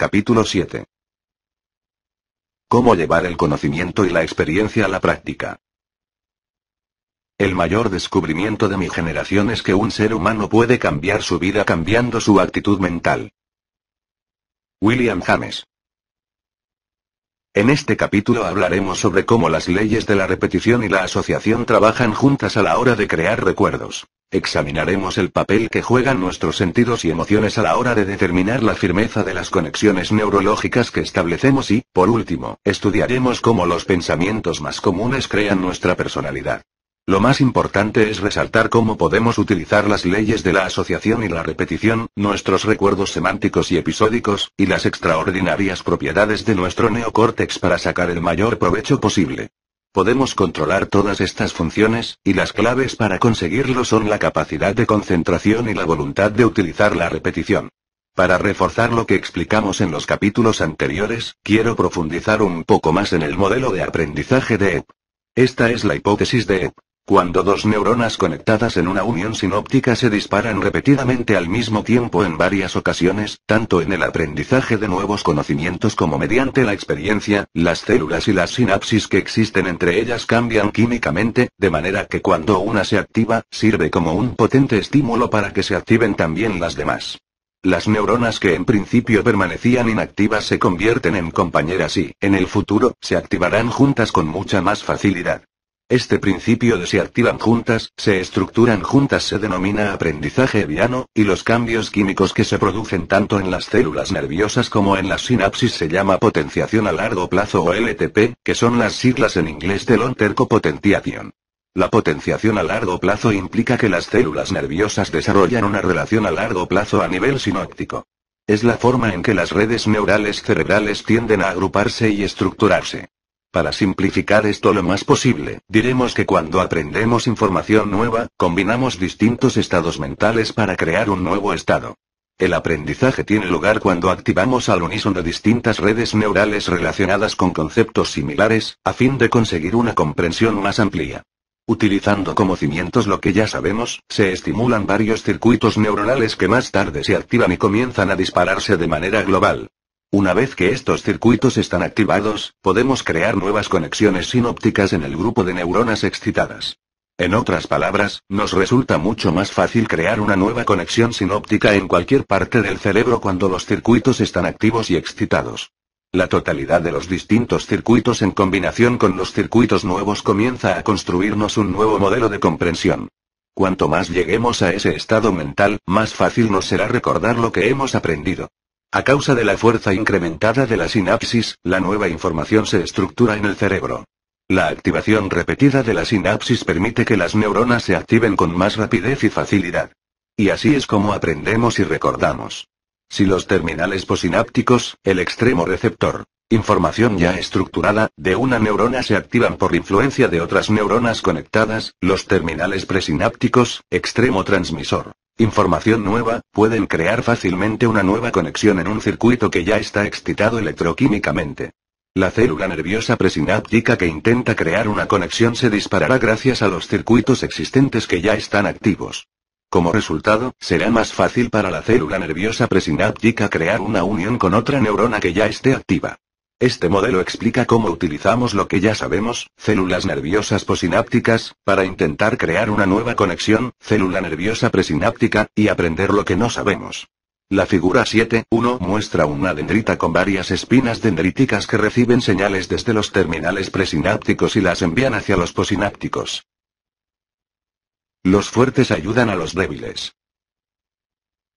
Capítulo 7. Cómo llevar el conocimiento y la experiencia a la práctica. El mayor descubrimiento de mi generación es que un ser humano puede cambiar su vida cambiando su actitud mental. William James. En este capítulo hablaremos sobre cómo las leyes de la repetición y la asociación trabajan juntas a la hora de crear recuerdos. Examinaremos el papel que juegan nuestros sentidos y emociones a la hora de determinar la firmeza de las conexiones neurológicas que establecemos y, por último, estudiaremos cómo los pensamientos más comunes crean nuestra personalidad. Lo más importante es resaltar cómo podemos utilizar las leyes de la asociación y la repetición, nuestros recuerdos semánticos y episódicos, y las extraordinarias propiedades de nuestro neocórtex para sacar el mayor provecho posible. Podemos controlar todas estas funciones, y las claves para conseguirlo son la capacidad de concentración y la voluntad de utilizar la repetición. Para reforzar lo que explicamos en los capítulos anteriores, quiero profundizar un poco más en el modelo de aprendizaje de EP. Esta es la hipótesis de EP. Cuando dos neuronas conectadas en una unión sinóptica se disparan repetidamente al mismo tiempo en varias ocasiones, tanto en el aprendizaje de nuevos conocimientos como mediante la experiencia, las células y las sinapsis que existen entre ellas cambian químicamente, de manera que cuando una se activa, sirve como un potente estímulo para que se activen también las demás. Las neuronas que en principio permanecían inactivas se convierten en compañeras y, en el futuro, se activarán juntas con mucha más facilidad. Este principio de si activan juntas, se estructuran juntas se denomina aprendizaje viano, y los cambios químicos que se producen tanto en las células nerviosas como en las sinapsis se llama potenciación a largo plazo o LTP, que son las siglas en inglés de long term potentiation. La potenciación a largo plazo implica que las células nerviosas desarrollan una relación a largo plazo a nivel sinóptico. Es la forma en que las redes neurales cerebrales tienden a agruparse y estructurarse. Para simplificar esto lo más posible, diremos que cuando aprendemos información nueva, combinamos distintos estados mentales para crear un nuevo estado. El aprendizaje tiene lugar cuando activamos al unísono distintas redes neurales relacionadas con conceptos similares, a fin de conseguir una comprensión más amplia. Utilizando como cimientos lo que ya sabemos, se estimulan varios circuitos neuronales que más tarde se activan y comienzan a dispararse de manera global. Una vez que estos circuitos están activados, podemos crear nuevas conexiones sinópticas en el grupo de neuronas excitadas. En otras palabras, nos resulta mucho más fácil crear una nueva conexión sinóptica en cualquier parte del cerebro cuando los circuitos están activos y excitados. La totalidad de los distintos circuitos en combinación con los circuitos nuevos comienza a construirnos un nuevo modelo de comprensión. Cuanto más lleguemos a ese estado mental, más fácil nos será recordar lo que hemos aprendido. A causa de la fuerza incrementada de la sinapsis, la nueva información se estructura en el cerebro. La activación repetida de la sinapsis permite que las neuronas se activen con más rapidez y facilidad. Y así es como aprendemos y recordamos. Si los terminales posinápticos, el extremo receptor, información ya estructurada, de una neurona se activan por influencia de otras neuronas conectadas, los terminales presinápticos, extremo transmisor, información nueva, pueden crear fácilmente una nueva conexión en un circuito que ya está excitado electroquímicamente. La célula nerviosa presináptica que intenta crear una conexión se disparará gracias a los circuitos existentes que ya están activos. Como resultado, será más fácil para la célula nerviosa presináptica crear una unión con otra neurona que ya esté activa. Este modelo explica cómo utilizamos lo que ya sabemos, células nerviosas posinápticas, para intentar crear una nueva conexión, célula nerviosa presináptica, y aprender lo que no sabemos. La figura 7.1 muestra una dendrita con varias espinas dendríticas que reciben señales desde los terminales presinápticos y las envían hacia los posinápticos. Los fuertes ayudan a los débiles.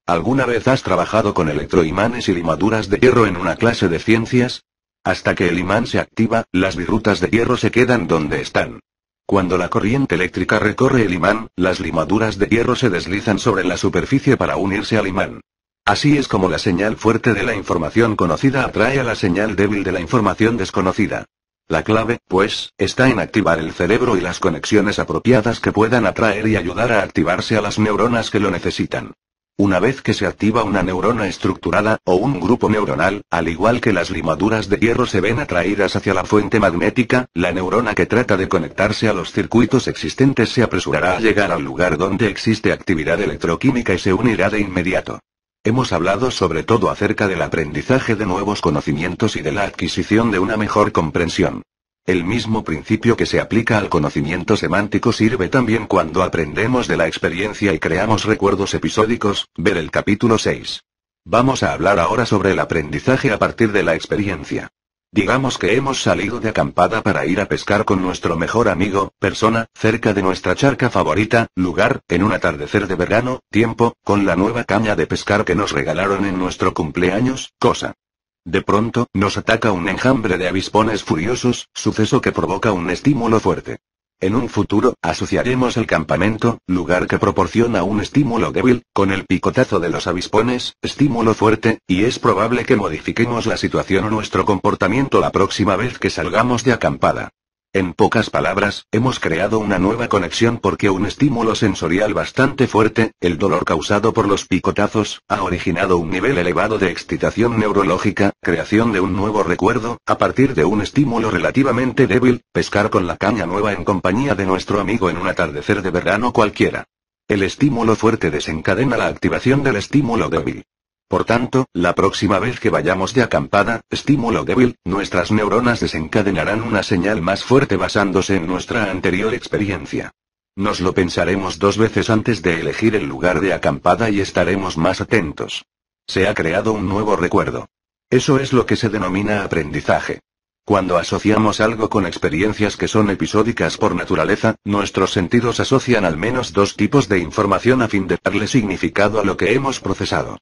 ¿Alguna vez has trabajado con electroimanes y limaduras de hierro en una clase de ciencias? Hasta que el imán se activa, las virutas de hierro se quedan donde están. Cuando la corriente eléctrica recorre el imán, las limaduras de hierro se deslizan sobre la superficie para unirse al imán. Así es como la señal fuerte de la información conocida atrae a la señal débil de la información desconocida. La clave, pues, está en activar el cerebro y las conexiones apropiadas que puedan atraer y ayudar a activarse a las neuronas que lo necesitan. Una vez que se activa una neurona estructurada, o un grupo neuronal, al igual que las limaduras de hierro se ven atraídas hacia la fuente magnética, la neurona que trata de conectarse a los circuitos existentes se apresurará a llegar al lugar donde existe actividad electroquímica y se unirá de inmediato. Hemos hablado sobre todo acerca del aprendizaje de nuevos conocimientos y de la adquisición de una mejor comprensión. El mismo principio que se aplica al conocimiento semántico sirve también cuando aprendemos de la experiencia y creamos recuerdos episódicos, ver el capítulo 6. Vamos a hablar ahora sobre el aprendizaje a partir de la experiencia. Digamos que hemos salido de acampada para ir a pescar con nuestro mejor amigo, persona, cerca de nuestra charca favorita, lugar, en un atardecer de verano, tiempo, con la nueva caña de pescar que nos regalaron en nuestro cumpleaños, cosa. De pronto, nos ataca un enjambre de avispones furiosos, suceso que provoca un estímulo fuerte. En un futuro, asociaremos el campamento, lugar que proporciona un estímulo débil, con el picotazo de los avispones, estímulo fuerte, y es probable que modifiquemos la situación o nuestro comportamiento la próxima vez que salgamos de acampada. En pocas palabras, hemos creado una nueva conexión porque un estímulo sensorial bastante fuerte, el dolor causado por los picotazos, ha originado un nivel elevado de excitación neurológica, creación de un nuevo recuerdo, a partir de un estímulo relativamente débil, pescar con la caña nueva en compañía de nuestro amigo en un atardecer de verano cualquiera. El estímulo fuerte desencadena la activación del estímulo débil. Por tanto, la próxima vez que vayamos de acampada, estímulo débil, nuestras neuronas desencadenarán una señal más fuerte basándose en nuestra anterior experiencia. Nos lo pensaremos dos veces antes de elegir el lugar de acampada y estaremos más atentos. Se ha creado un nuevo recuerdo. Eso es lo que se denomina aprendizaje. Cuando asociamos algo con experiencias que son episódicas por naturaleza, nuestros sentidos asocian al menos dos tipos de información a fin de darle significado a lo que hemos procesado.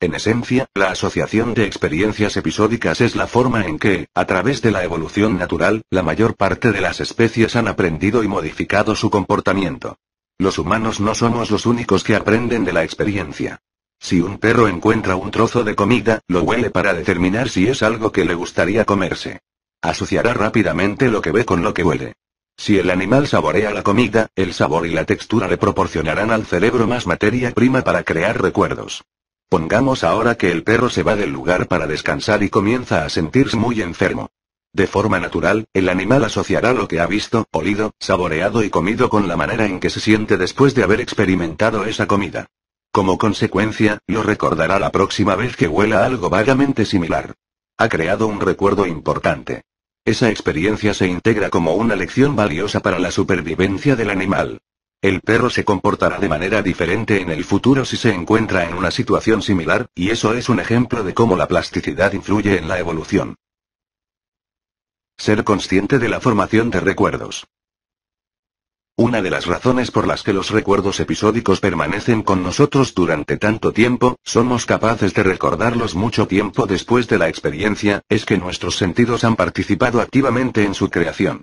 En esencia, la asociación de experiencias episódicas es la forma en que, a través de la evolución natural, la mayor parte de las especies han aprendido y modificado su comportamiento. Los humanos no somos los únicos que aprenden de la experiencia. Si un perro encuentra un trozo de comida, lo huele para determinar si es algo que le gustaría comerse. Asociará rápidamente lo que ve con lo que huele. Si el animal saborea la comida, el sabor y la textura le proporcionarán al cerebro más materia prima para crear recuerdos. Pongamos ahora que el perro se va del lugar para descansar y comienza a sentirse muy enfermo. De forma natural, el animal asociará lo que ha visto, olido, saboreado y comido con la manera en que se siente después de haber experimentado esa comida. Como consecuencia, lo recordará la próxima vez que huela algo vagamente similar. Ha creado un recuerdo importante. Esa experiencia se integra como una lección valiosa para la supervivencia del animal. El perro se comportará de manera diferente en el futuro si se encuentra en una situación similar, y eso es un ejemplo de cómo la plasticidad influye en la evolución. Ser consciente de la formación de recuerdos. Una de las razones por las que los recuerdos episódicos permanecen con nosotros durante tanto tiempo, somos capaces de recordarlos mucho tiempo después de la experiencia, es que nuestros sentidos han participado activamente en su creación.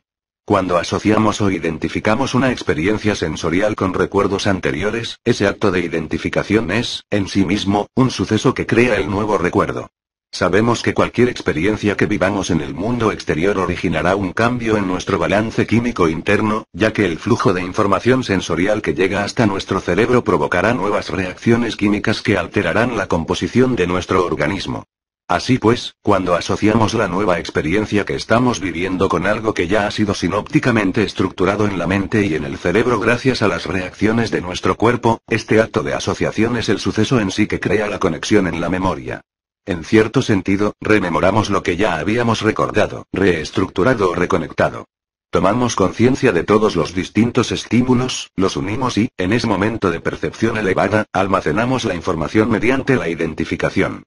Cuando asociamos o identificamos una experiencia sensorial con recuerdos anteriores, ese acto de identificación es, en sí mismo, un suceso que crea el nuevo recuerdo. Sabemos que cualquier experiencia que vivamos en el mundo exterior originará un cambio en nuestro balance químico interno, ya que el flujo de información sensorial que llega hasta nuestro cerebro provocará nuevas reacciones químicas que alterarán la composición de nuestro organismo. Así pues, cuando asociamos la nueva experiencia que estamos viviendo con algo que ya ha sido sinópticamente estructurado en la mente y en el cerebro gracias a las reacciones de nuestro cuerpo, este acto de asociación es el suceso en sí que crea la conexión en la memoria. En cierto sentido, rememoramos lo que ya habíamos recordado, reestructurado o reconectado. Tomamos conciencia de todos los distintos estímulos, los unimos y, en ese momento de percepción elevada, almacenamos la información mediante la identificación.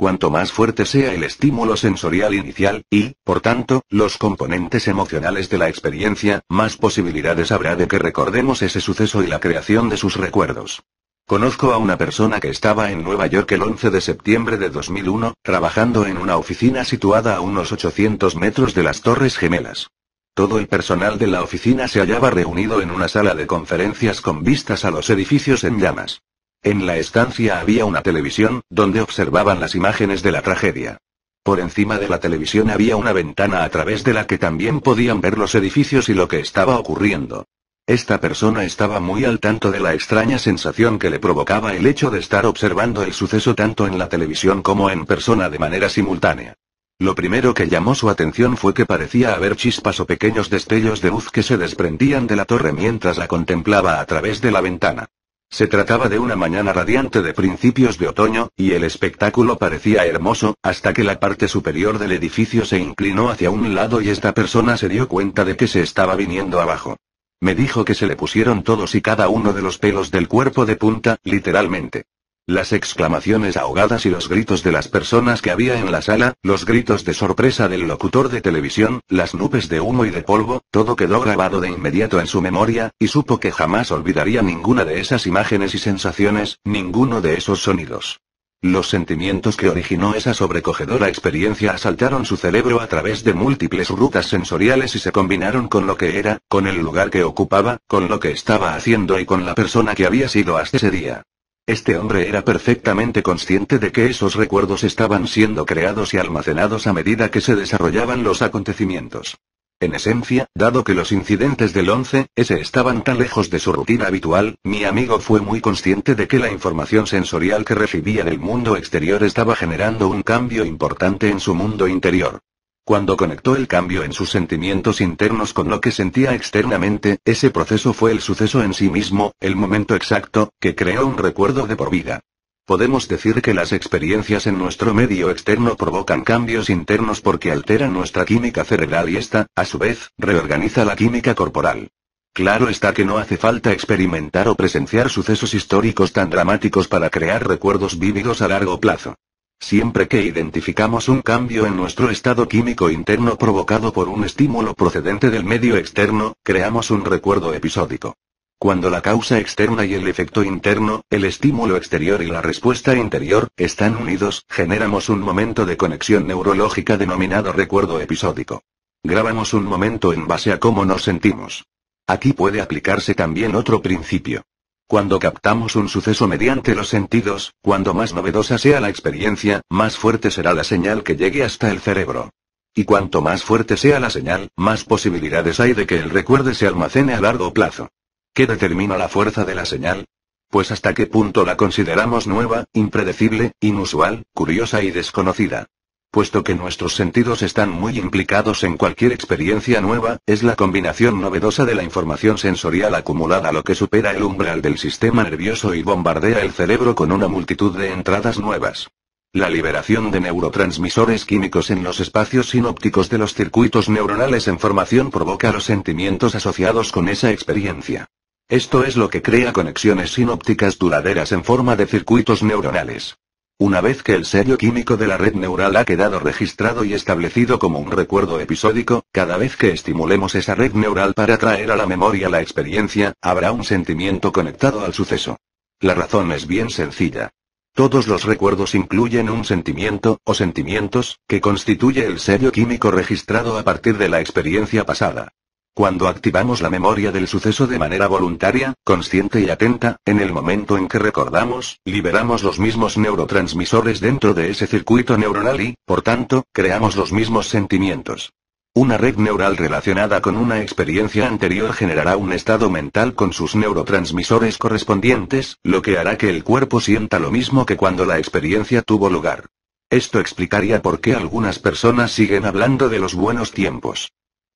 Cuanto más fuerte sea el estímulo sensorial inicial, y, por tanto, los componentes emocionales de la experiencia, más posibilidades habrá de que recordemos ese suceso y la creación de sus recuerdos. Conozco a una persona que estaba en Nueva York el 11 de septiembre de 2001, trabajando en una oficina situada a unos 800 metros de las Torres Gemelas. Todo el personal de la oficina se hallaba reunido en una sala de conferencias con vistas a los edificios en llamas. En la estancia había una televisión, donde observaban las imágenes de la tragedia. Por encima de la televisión había una ventana a través de la que también podían ver los edificios y lo que estaba ocurriendo. Esta persona estaba muy al tanto de la extraña sensación que le provocaba el hecho de estar observando el suceso tanto en la televisión como en persona de manera simultánea. Lo primero que llamó su atención fue que parecía haber chispas o pequeños destellos de luz que se desprendían de la torre mientras la contemplaba a través de la ventana. Se trataba de una mañana radiante de principios de otoño, y el espectáculo parecía hermoso, hasta que la parte superior del edificio se inclinó hacia un lado y esta persona se dio cuenta de que se estaba viniendo abajo. Me dijo que se le pusieron todos y cada uno de los pelos del cuerpo de punta, literalmente. Las exclamaciones ahogadas y los gritos de las personas que había en la sala, los gritos de sorpresa del locutor de televisión, las nubes de humo y de polvo, todo quedó grabado de inmediato en su memoria, y supo que jamás olvidaría ninguna de esas imágenes y sensaciones, ninguno de esos sonidos. Los sentimientos que originó esa sobrecogedora experiencia asaltaron su cerebro a través de múltiples rutas sensoriales y se combinaron con lo que era, con el lugar que ocupaba, con lo que estaba haciendo y con la persona que había sido hasta ese día. Este hombre era perfectamente consciente de que esos recuerdos estaban siendo creados y almacenados a medida que se desarrollaban los acontecimientos. En esencia, dado que los incidentes del 11S estaban tan lejos de su rutina habitual, mi amigo fue muy consciente de que la información sensorial que recibía del mundo exterior estaba generando un cambio importante en su mundo interior. Cuando conectó el cambio en sus sentimientos internos con lo que sentía externamente, ese proceso fue el suceso en sí mismo, el momento exacto, que creó un recuerdo de por vida. Podemos decir que las experiencias en nuestro medio externo provocan cambios internos porque alteran nuestra química cerebral y esta, a su vez, reorganiza la química corporal. Claro está que no hace falta experimentar o presenciar sucesos históricos tan dramáticos para crear recuerdos vívidos a largo plazo. Siempre que identificamos un cambio en nuestro estado químico interno provocado por un estímulo procedente del medio externo, creamos un recuerdo episódico. Cuando la causa externa y el efecto interno, el estímulo exterior y la respuesta interior, están unidos, generamos un momento de conexión neurológica denominado recuerdo episódico. Grabamos un momento en base a cómo nos sentimos. Aquí puede aplicarse también otro principio. Cuando captamos un suceso mediante los sentidos, cuando más novedosa sea la experiencia, más fuerte será la señal que llegue hasta el cerebro. Y cuanto más fuerte sea la señal, más posibilidades hay de que el recuerde se almacene a largo plazo. ¿Qué determina la fuerza de la señal? Pues hasta qué punto la consideramos nueva, impredecible, inusual, curiosa y desconocida. Puesto que nuestros sentidos están muy implicados en cualquier experiencia nueva, es la combinación novedosa de la información sensorial acumulada lo que supera el umbral del sistema nervioso y bombardea el cerebro con una multitud de entradas nuevas. La liberación de neurotransmisores químicos en los espacios sinópticos de los circuitos neuronales en formación provoca los sentimientos asociados con esa experiencia. Esto es lo que crea conexiones sinópticas duraderas en forma de circuitos neuronales. Una vez que el serio químico de la red neural ha quedado registrado y establecido como un recuerdo episódico, cada vez que estimulemos esa red neural para traer a la memoria la experiencia, habrá un sentimiento conectado al suceso. La razón es bien sencilla. Todos los recuerdos incluyen un sentimiento, o sentimientos, que constituye el serio químico registrado a partir de la experiencia pasada. Cuando activamos la memoria del suceso de manera voluntaria, consciente y atenta, en el momento en que recordamos, liberamos los mismos neurotransmisores dentro de ese circuito neuronal y, por tanto, creamos los mismos sentimientos. Una red neural relacionada con una experiencia anterior generará un estado mental con sus neurotransmisores correspondientes, lo que hará que el cuerpo sienta lo mismo que cuando la experiencia tuvo lugar. Esto explicaría por qué algunas personas siguen hablando de los buenos tiempos.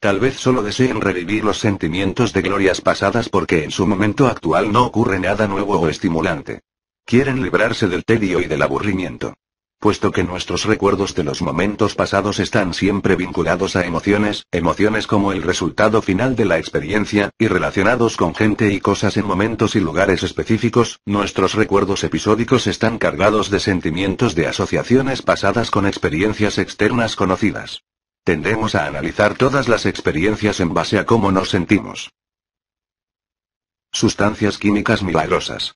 Tal vez solo deseen revivir los sentimientos de glorias pasadas porque en su momento actual no ocurre nada nuevo o estimulante. Quieren librarse del tedio y del aburrimiento. Puesto que nuestros recuerdos de los momentos pasados están siempre vinculados a emociones, emociones como el resultado final de la experiencia, y relacionados con gente y cosas en momentos y lugares específicos, nuestros recuerdos episódicos están cargados de sentimientos de asociaciones pasadas con experiencias externas conocidas. Tendremos a analizar todas las experiencias en base a cómo nos sentimos. Sustancias químicas milagrosas.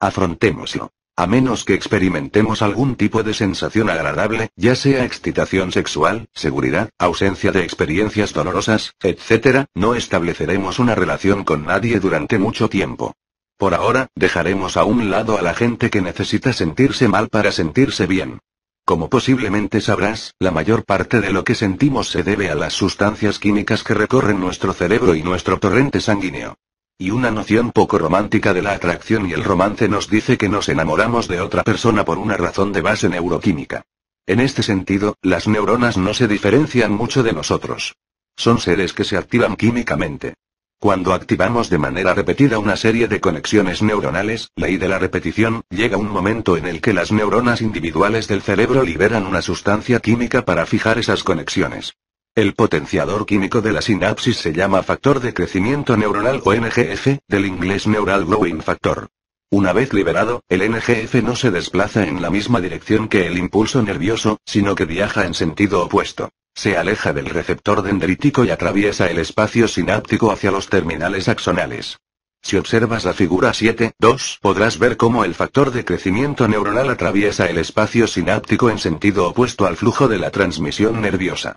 Afrontémoslo. A menos que experimentemos algún tipo de sensación agradable, ya sea excitación sexual, seguridad, ausencia de experiencias dolorosas, etc., no estableceremos una relación con nadie durante mucho tiempo. Por ahora, dejaremos a un lado a la gente que necesita sentirse mal para sentirse bien. Como posiblemente sabrás, la mayor parte de lo que sentimos se debe a las sustancias químicas que recorren nuestro cerebro y nuestro torrente sanguíneo. Y una noción poco romántica de la atracción y el romance nos dice que nos enamoramos de otra persona por una razón de base neuroquímica. En este sentido, las neuronas no se diferencian mucho de nosotros. Son seres que se activan químicamente. Cuando activamos de manera repetida una serie de conexiones neuronales, ley de la repetición, llega un momento en el que las neuronas individuales del cerebro liberan una sustancia química para fijar esas conexiones. El potenciador químico de la sinapsis se llama factor de crecimiento neuronal o NGF, del inglés Neural Growing Factor. Una vez liberado, el NGF no se desplaza en la misma dirección que el impulso nervioso, sino que viaja en sentido opuesto. Se aleja del receptor dendrítico y atraviesa el espacio sináptico hacia los terminales axonales. Si observas la figura 7.2 podrás ver cómo el factor de crecimiento neuronal atraviesa el espacio sináptico en sentido opuesto al flujo de la transmisión nerviosa.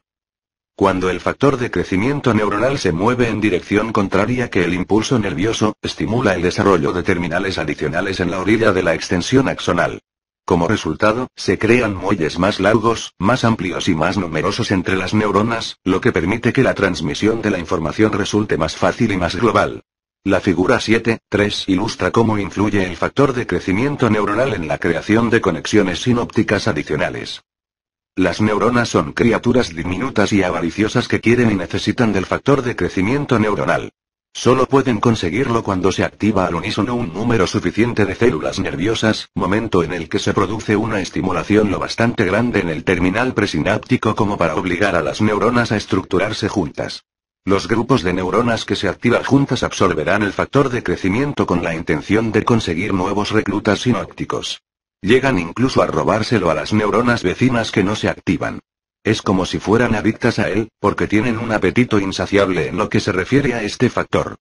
Cuando el factor de crecimiento neuronal se mueve en dirección contraria que el impulso nervioso, estimula el desarrollo de terminales adicionales en la orilla de la extensión axonal. Como resultado, se crean muelles más largos, más amplios y más numerosos entre las neuronas, lo que permite que la transmisión de la información resulte más fácil y más global. La figura 7.3 ilustra cómo influye el factor de crecimiento neuronal en la creación de conexiones sinópticas adicionales. Las neuronas son criaturas diminutas y avariciosas que quieren y necesitan del factor de crecimiento neuronal. Solo pueden conseguirlo cuando se activa al unísono un número suficiente de células nerviosas, momento en el que se produce una estimulación lo bastante grande en el terminal presináptico como para obligar a las neuronas a estructurarse juntas. Los grupos de neuronas que se activan juntas absorberán el factor de crecimiento con la intención de conseguir nuevos reclutas sinópticos. Llegan incluso a robárselo a las neuronas vecinas que no se activan. Es como si fueran adictas a él, porque tienen un apetito insaciable en lo que se refiere a este factor.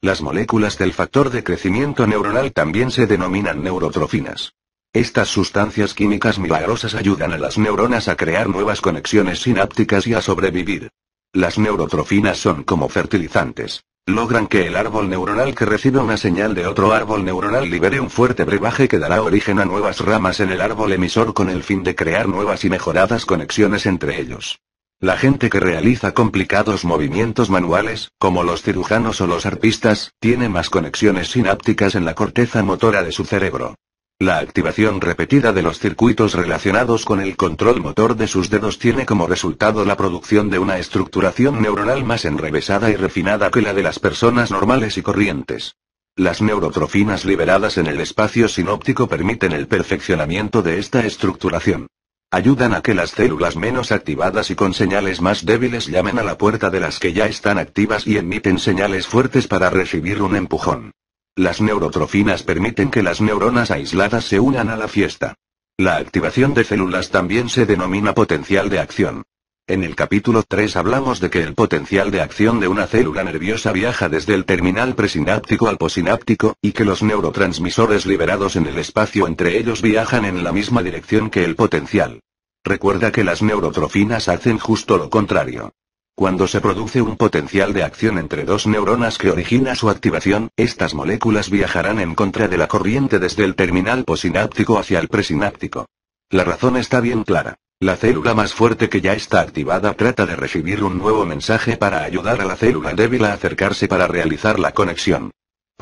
Las moléculas del factor de crecimiento neuronal también se denominan neurotrofinas. Estas sustancias químicas milagrosas ayudan a las neuronas a crear nuevas conexiones sinápticas y a sobrevivir. Las neurotrofinas son como fertilizantes logran que el árbol neuronal que recibe una señal de otro árbol neuronal libere un fuerte brebaje que dará origen a nuevas ramas en el árbol emisor con el fin de crear nuevas y mejoradas conexiones entre ellos. La gente que realiza complicados movimientos manuales, como los cirujanos o los arpistas, tiene más conexiones sinápticas en la corteza motora de su cerebro. La activación repetida de los circuitos relacionados con el control motor de sus dedos tiene como resultado la producción de una estructuración neuronal más enrevesada y refinada que la de las personas normales y corrientes. Las neurotrofinas liberadas en el espacio sinóptico permiten el perfeccionamiento de esta estructuración. Ayudan a que las células menos activadas y con señales más débiles llamen a la puerta de las que ya están activas y emiten señales fuertes para recibir un empujón. Las neurotrofinas permiten que las neuronas aisladas se unan a la fiesta. La activación de células también se denomina potencial de acción. En el capítulo 3 hablamos de que el potencial de acción de una célula nerviosa viaja desde el terminal presináptico al posináptico, y que los neurotransmisores liberados en el espacio entre ellos viajan en la misma dirección que el potencial. Recuerda que las neurotrofinas hacen justo lo contrario. Cuando se produce un potencial de acción entre dos neuronas que origina su activación, estas moléculas viajarán en contra de la corriente desde el terminal posináptico hacia el presináptico. La razón está bien clara. La célula más fuerte que ya está activada trata de recibir un nuevo mensaje para ayudar a la célula débil a acercarse para realizar la conexión.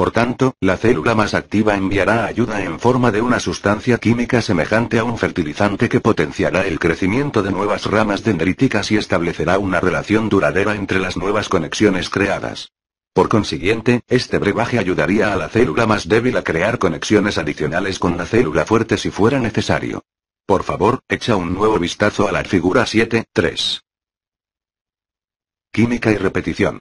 Por tanto, la célula más activa enviará ayuda en forma de una sustancia química semejante a un fertilizante que potenciará el crecimiento de nuevas ramas dendríticas y establecerá una relación duradera entre las nuevas conexiones creadas. Por consiguiente, este brebaje ayudaría a la célula más débil a crear conexiones adicionales con la célula fuerte si fuera necesario. Por favor, echa un nuevo vistazo a la figura 7.3. Química y repetición.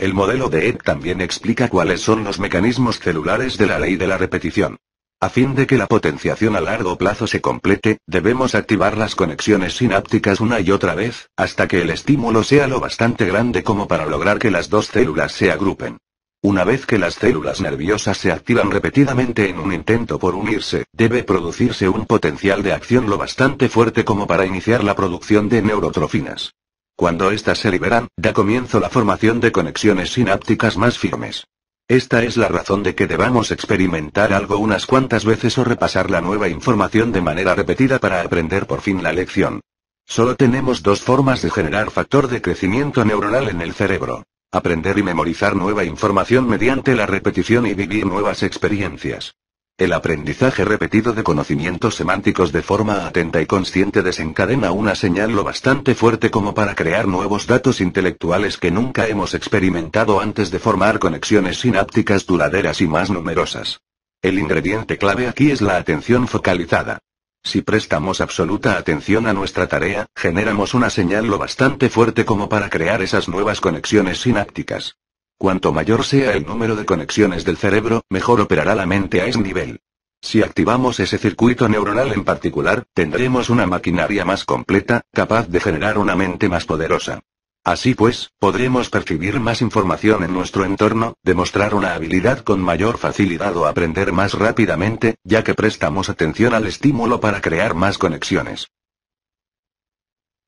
El modelo de Ed también explica cuáles son los mecanismos celulares de la ley de la repetición. A fin de que la potenciación a largo plazo se complete, debemos activar las conexiones sinápticas una y otra vez, hasta que el estímulo sea lo bastante grande como para lograr que las dos células se agrupen. Una vez que las células nerviosas se activan repetidamente en un intento por unirse, debe producirse un potencial de acción lo bastante fuerte como para iniciar la producción de neurotrofinas. Cuando éstas se liberan, da comienzo la formación de conexiones sinápticas más firmes. Esta es la razón de que debamos experimentar algo unas cuantas veces o repasar la nueva información de manera repetida para aprender por fin la lección. Solo tenemos dos formas de generar factor de crecimiento neuronal en el cerebro. Aprender y memorizar nueva información mediante la repetición y vivir nuevas experiencias. El aprendizaje repetido de conocimientos semánticos de forma atenta y consciente desencadena una señal lo bastante fuerte como para crear nuevos datos intelectuales que nunca hemos experimentado antes de formar conexiones sinápticas duraderas y más numerosas. El ingrediente clave aquí es la atención focalizada. Si prestamos absoluta atención a nuestra tarea, generamos una señal lo bastante fuerte como para crear esas nuevas conexiones sinápticas. Cuanto mayor sea el número de conexiones del cerebro, mejor operará la mente a ese nivel. Si activamos ese circuito neuronal en particular, tendremos una maquinaria más completa, capaz de generar una mente más poderosa. Así pues, podremos percibir más información en nuestro entorno, demostrar una habilidad con mayor facilidad o aprender más rápidamente, ya que prestamos atención al estímulo para crear más conexiones.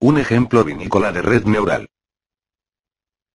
Un ejemplo vinícola de red neural.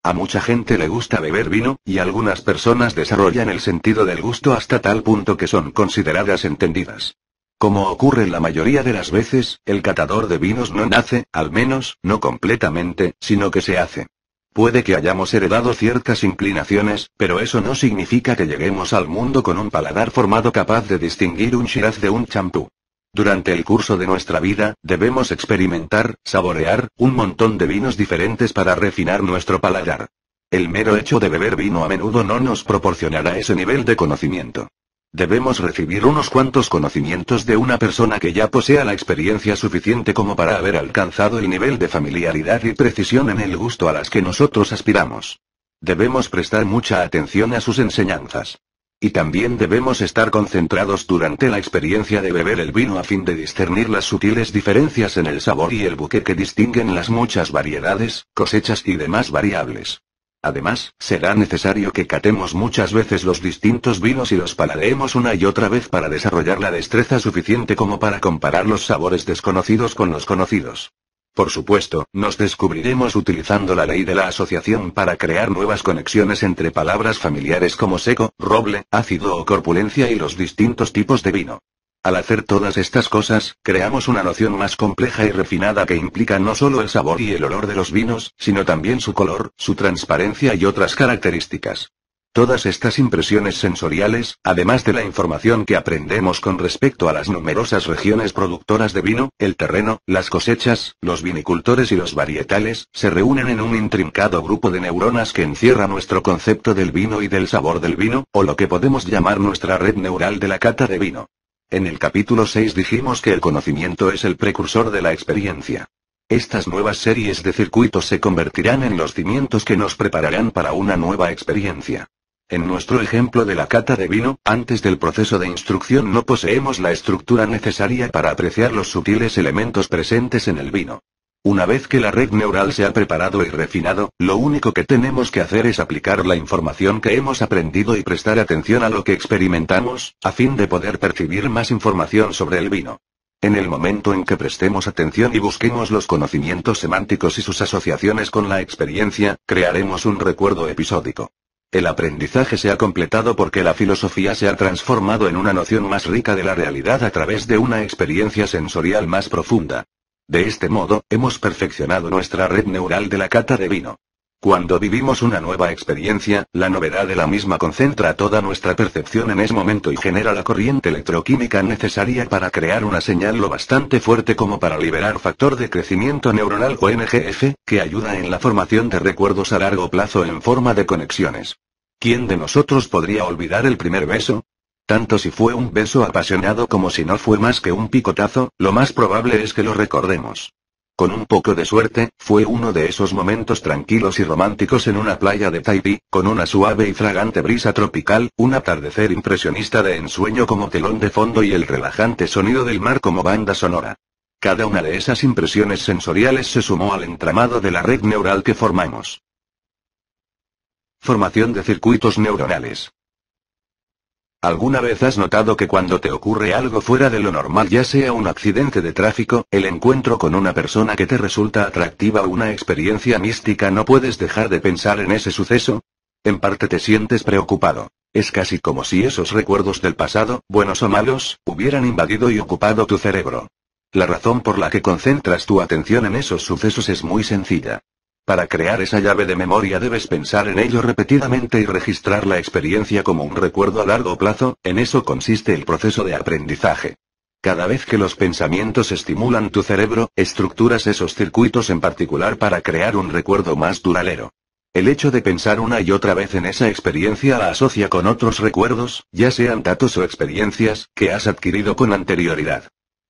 A mucha gente le gusta beber vino, y algunas personas desarrollan el sentido del gusto hasta tal punto que son consideradas entendidas. Como ocurre la mayoría de las veces, el catador de vinos no nace, al menos, no completamente, sino que se hace. Puede que hayamos heredado ciertas inclinaciones, pero eso no significa que lleguemos al mundo con un paladar formado capaz de distinguir un shiraz de un champú. Durante el curso de nuestra vida, debemos experimentar, saborear, un montón de vinos diferentes para refinar nuestro paladar. El mero hecho de beber vino a menudo no nos proporcionará ese nivel de conocimiento. Debemos recibir unos cuantos conocimientos de una persona que ya posea la experiencia suficiente como para haber alcanzado el nivel de familiaridad y precisión en el gusto a las que nosotros aspiramos. Debemos prestar mucha atención a sus enseñanzas. Y también debemos estar concentrados durante la experiencia de beber el vino a fin de discernir las sutiles diferencias en el sabor y el buque que distinguen las muchas variedades, cosechas y demás variables. Además, será necesario que catemos muchas veces los distintos vinos y los paladeemos una y otra vez para desarrollar la destreza suficiente como para comparar los sabores desconocidos con los conocidos. Por supuesto, nos descubriremos utilizando la ley de la asociación para crear nuevas conexiones entre palabras familiares como seco, roble, ácido o corpulencia y los distintos tipos de vino. Al hacer todas estas cosas, creamos una noción más compleja y refinada que implica no solo el sabor y el olor de los vinos, sino también su color, su transparencia y otras características. Todas estas impresiones sensoriales, además de la información que aprendemos con respecto a las numerosas regiones productoras de vino, el terreno, las cosechas, los vinicultores y los varietales, se reúnen en un intrincado grupo de neuronas que encierra nuestro concepto del vino y del sabor del vino, o lo que podemos llamar nuestra red neural de la cata de vino. En el capítulo 6 dijimos que el conocimiento es el precursor de la experiencia. Estas nuevas series de circuitos se convertirán en los cimientos que nos prepararán para una nueva experiencia. En nuestro ejemplo de la cata de vino, antes del proceso de instrucción no poseemos la estructura necesaria para apreciar los sutiles elementos presentes en el vino. Una vez que la red neural se ha preparado y refinado, lo único que tenemos que hacer es aplicar la información que hemos aprendido y prestar atención a lo que experimentamos, a fin de poder percibir más información sobre el vino. En el momento en que prestemos atención y busquemos los conocimientos semánticos y sus asociaciones con la experiencia, crearemos un recuerdo episódico. El aprendizaje se ha completado porque la filosofía se ha transformado en una noción más rica de la realidad a través de una experiencia sensorial más profunda. De este modo, hemos perfeccionado nuestra red neural de la cata de vino. Cuando vivimos una nueva experiencia, la novedad de la misma concentra toda nuestra percepción en ese momento y genera la corriente electroquímica necesaria para crear una señal lo bastante fuerte como para liberar factor de crecimiento neuronal o NGF, que ayuda en la formación de recuerdos a largo plazo en forma de conexiones. ¿Quién de nosotros podría olvidar el primer beso? Tanto si fue un beso apasionado como si no fue más que un picotazo, lo más probable es que lo recordemos. Con un poco de suerte, fue uno de esos momentos tranquilos y románticos en una playa de Taipei, con una suave y fragante brisa tropical, un atardecer impresionista de ensueño como telón de fondo y el relajante sonido del mar como banda sonora. Cada una de esas impresiones sensoriales se sumó al entramado de la red neural que formamos. Formación de circuitos neuronales. ¿Alguna vez has notado que cuando te ocurre algo fuera de lo normal, ya sea un accidente de tráfico, el encuentro con una persona que te resulta atractiva o una experiencia mística, no puedes dejar de pensar en ese suceso? En parte te sientes preocupado. Es casi como si esos recuerdos del pasado, buenos o malos, hubieran invadido y ocupado tu cerebro. La razón por la que concentras tu atención en esos sucesos es muy sencilla. Para crear esa llave de memoria debes pensar en ello repetidamente y registrar la experiencia como un recuerdo a largo plazo, en eso consiste el proceso de aprendizaje. Cada vez que los pensamientos estimulan tu cerebro, estructuras esos circuitos en particular para crear un recuerdo más duradero. El hecho de pensar una y otra vez en esa experiencia la asocia con otros recuerdos, ya sean datos o experiencias, que has adquirido con anterioridad.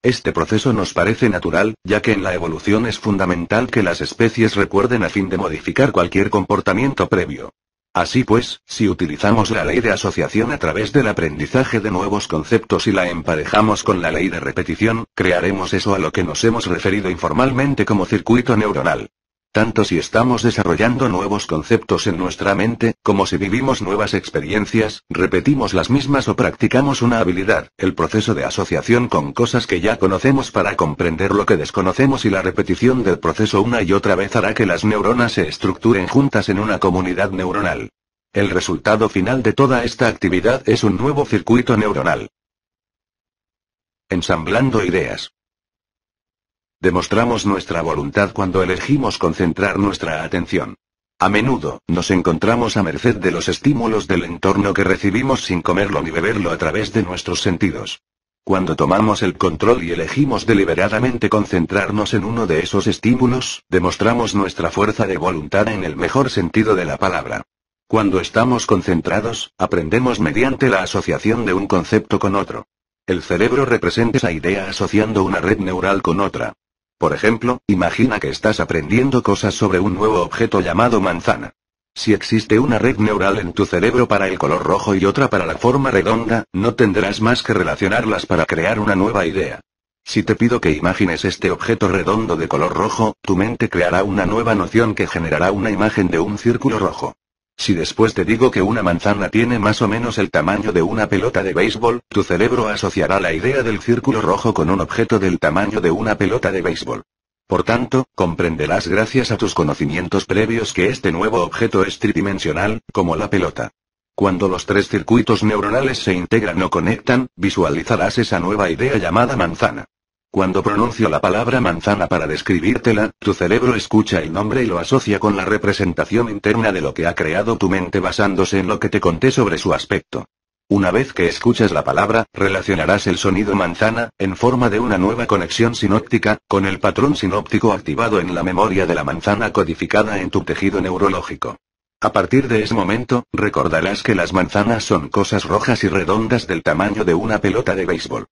Este proceso nos parece natural, ya que en la evolución es fundamental que las especies recuerden a fin de modificar cualquier comportamiento previo. Así pues, si utilizamos la ley de asociación a través del aprendizaje de nuevos conceptos y la emparejamos con la ley de repetición, crearemos eso a lo que nos hemos referido informalmente como circuito neuronal tanto si estamos desarrollando nuevos conceptos en nuestra mente, como si vivimos nuevas experiencias, repetimos las mismas o practicamos una habilidad, el proceso de asociación con cosas que ya conocemos para comprender lo que desconocemos y la repetición del proceso una y otra vez hará que las neuronas se estructuren juntas en una comunidad neuronal. El resultado final de toda esta actividad es un nuevo circuito neuronal. Ensamblando ideas. Demostramos nuestra voluntad cuando elegimos concentrar nuestra atención. A menudo, nos encontramos a merced de los estímulos del entorno que recibimos sin comerlo ni beberlo a través de nuestros sentidos. Cuando tomamos el control y elegimos deliberadamente concentrarnos en uno de esos estímulos, demostramos nuestra fuerza de voluntad en el mejor sentido de la palabra. Cuando estamos concentrados, aprendemos mediante la asociación de un concepto con otro. El cerebro representa esa idea asociando una red neural con otra. Por ejemplo, imagina que estás aprendiendo cosas sobre un nuevo objeto llamado manzana. Si existe una red neural en tu cerebro para el color rojo y otra para la forma redonda, no tendrás más que relacionarlas para crear una nueva idea. Si te pido que imagines este objeto redondo de color rojo, tu mente creará una nueva noción que generará una imagen de un círculo rojo. Si después te digo que una manzana tiene más o menos el tamaño de una pelota de béisbol, tu cerebro asociará la idea del círculo rojo con un objeto del tamaño de una pelota de béisbol. Por tanto, comprenderás gracias a tus conocimientos previos que este nuevo objeto es tridimensional, como la pelota. Cuando los tres circuitos neuronales se integran o conectan, visualizarás esa nueva idea llamada manzana. Cuando pronuncio la palabra manzana para describírtela, tu cerebro escucha el nombre y lo asocia con la representación interna de lo que ha creado tu mente basándose en lo que te conté sobre su aspecto. Una vez que escuchas la palabra, relacionarás el sonido manzana, en forma de una nueva conexión sinóptica, con el patrón sinóptico activado en la memoria de la manzana codificada en tu tejido neurológico. A partir de ese momento, recordarás que las manzanas son cosas rojas y redondas del tamaño de una pelota de béisbol.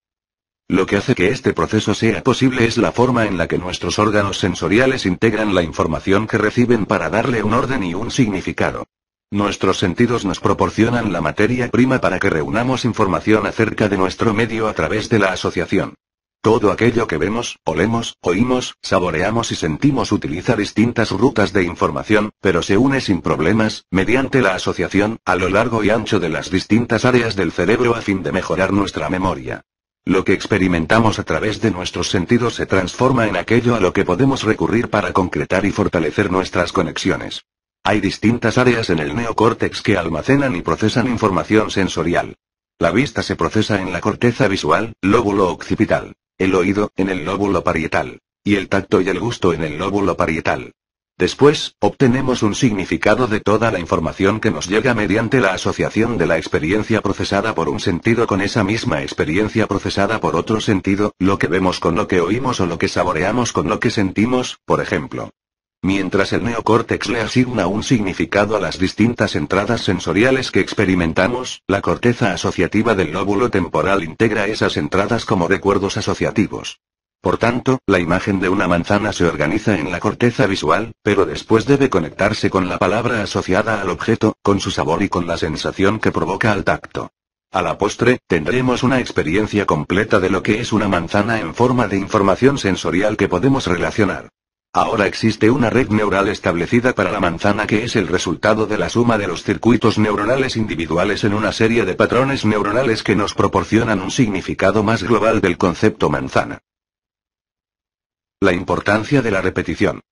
Lo que hace que este proceso sea posible es la forma en la que nuestros órganos sensoriales integran la información que reciben para darle un orden y un significado. Nuestros sentidos nos proporcionan la materia prima para que reunamos información acerca de nuestro medio a través de la asociación. Todo aquello que vemos, olemos, oímos, saboreamos y sentimos utiliza distintas rutas de información, pero se une sin problemas, mediante la asociación, a lo largo y ancho de las distintas áreas del cerebro a fin de mejorar nuestra memoria. Lo que experimentamos a través de nuestros sentidos se transforma en aquello a lo que podemos recurrir para concretar y fortalecer nuestras conexiones. Hay distintas áreas en el neocórtex que almacenan y procesan información sensorial. La vista se procesa en la corteza visual, lóbulo occipital, el oído, en el lóbulo parietal, y el tacto y el gusto en el lóbulo parietal. Después, obtenemos un significado de toda la información que nos llega mediante la asociación de la experiencia procesada por un sentido con esa misma experiencia procesada por otro sentido, lo que vemos con lo que oímos o lo que saboreamos con lo que sentimos, por ejemplo. Mientras el neocórtex le asigna un significado a las distintas entradas sensoriales que experimentamos, la corteza asociativa del lóbulo temporal integra esas entradas como recuerdos asociativos. Por tanto, la imagen de una manzana se organiza en la corteza visual, pero después debe conectarse con la palabra asociada al objeto, con su sabor y con la sensación que provoca al tacto. A la postre, tendremos una experiencia completa de lo que es una manzana en forma de información sensorial que podemos relacionar. Ahora existe una red neural establecida para la manzana que es el resultado de la suma de los circuitos neuronales individuales en una serie de patrones neuronales que nos proporcionan un significado más global del concepto manzana. La importancia de la repetición.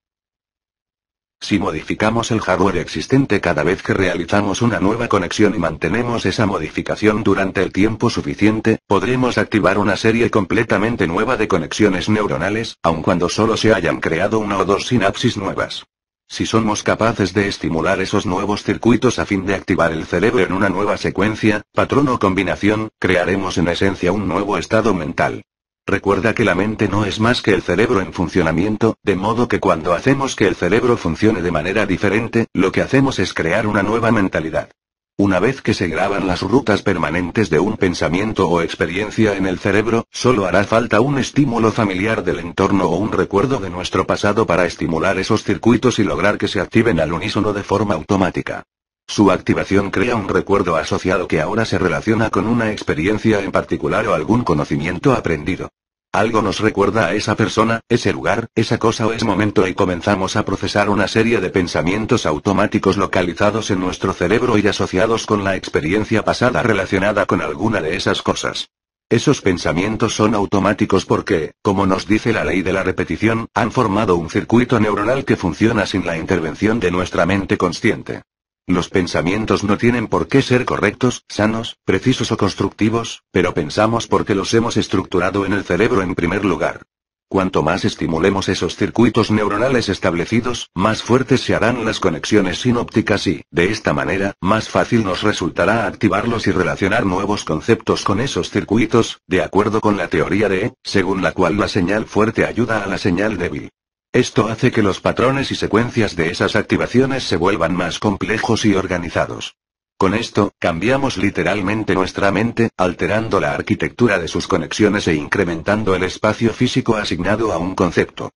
Si modificamos el hardware existente cada vez que realizamos una nueva conexión y mantenemos esa modificación durante el tiempo suficiente, podremos activar una serie completamente nueva de conexiones neuronales, aun cuando solo se hayan creado una o dos sinapsis nuevas. Si somos capaces de estimular esos nuevos circuitos a fin de activar el cerebro en una nueva secuencia, patrón o combinación, crearemos en esencia un nuevo estado mental. Recuerda que la mente no es más que el cerebro en funcionamiento, de modo que cuando hacemos que el cerebro funcione de manera diferente, lo que hacemos es crear una nueva mentalidad. Una vez que se graban las rutas permanentes de un pensamiento o experiencia en el cerebro, solo hará falta un estímulo familiar del entorno o un recuerdo de nuestro pasado para estimular esos circuitos y lograr que se activen al unísono de forma automática. Su activación crea un recuerdo asociado que ahora se relaciona con una experiencia en particular o algún conocimiento aprendido. Algo nos recuerda a esa persona, ese lugar, esa cosa o ese momento y comenzamos a procesar una serie de pensamientos automáticos localizados en nuestro cerebro y asociados con la experiencia pasada relacionada con alguna de esas cosas. Esos pensamientos son automáticos porque, como nos dice la ley de la repetición, han formado un circuito neuronal que funciona sin la intervención de nuestra mente consciente. Los pensamientos no tienen por qué ser correctos, sanos, precisos o constructivos, pero pensamos porque los hemos estructurado en el cerebro en primer lugar. Cuanto más estimulemos esos circuitos neuronales establecidos, más fuertes se harán las conexiones sinópticas y, de esta manera, más fácil nos resultará activarlos y relacionar nuevos conceptos con esos circuitos, de acuerdo con la teoría de, según la cual la señal fuerte ayuda a la señal débil. Esto hace que los patrones y secuencias de esas activaciones se vuelvan más complejos y organizados. Con esto, cambiamos literalmente nuestra mente, alterando la arquitectura de sus conexiones e incrementando el espacio físico asignado a un concepto.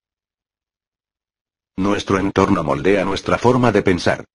Nuestro entorno moldea nuestra forma de pensar.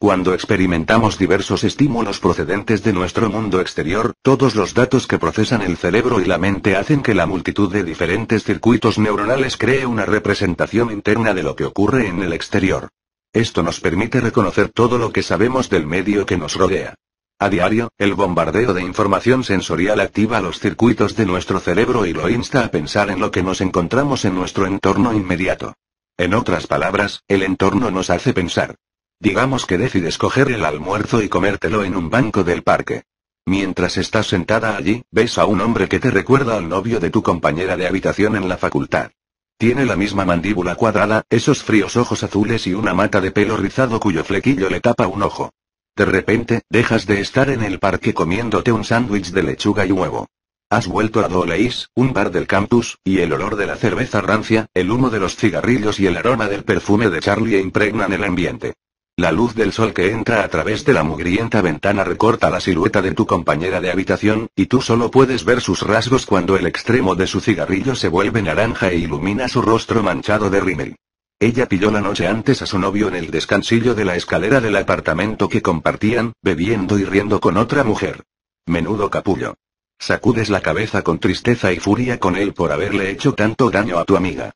Cuando experimentamos diversos estímulos procedentes de nuestro mundo exterior, todos los datos que procesan el cerebro y la mente hacen que la multitud de diferentes circuitos neuronales cree una representación interna de lo que ocurre en el exterior. Esto nos permite reconocer todo lo que sabemos del medio que nos rodea. A diario, el bombardeo de información sensorial activa los circuitos de nuestro cerebro y lo insta a pensar en lo que nos encontramos en nuestro entorno inmediato. En otras palabras, el entorno nos hace pensar. Digamos que decides coger el almuerzo y comértelo en un banco del parque. Mientras estás sentada allí, ves a un hombre que te recuerda al novio de tu compañera de habitación en la facultad. Tiene la misma mandíbula cuadrada, esos fríos ojos azules y una mata de pelo rizado cuyo flequillo le tapa un ojo. De repente, dejas de estar en el parque comiéndote un sándwich de lechuga y huevo. Has vuelto a Doleis, un bar del campus, y el olor de la cerveza rancia, el humo de los cigarrillos y el aroma del perfume de Charlie impregnan el ambiente. La luz del sol que entra a través de la mugrienta ventana recorta la silueta de tu compañera de habitación, y tú solo puedes ver sus rasgos cuando el extremo de su cigarrillo se vuelve naranja e ilumina su rostro manchado de rímel. Ella pilló la noche antes a su novio en el descansillo de la escalera del apartamento que compartían, bebiendo y riendo con otra mujer. Menudo capullo. Sacudes la cabeza con tristeza y furia con él por haberle hecho tanto daño a tu amiga.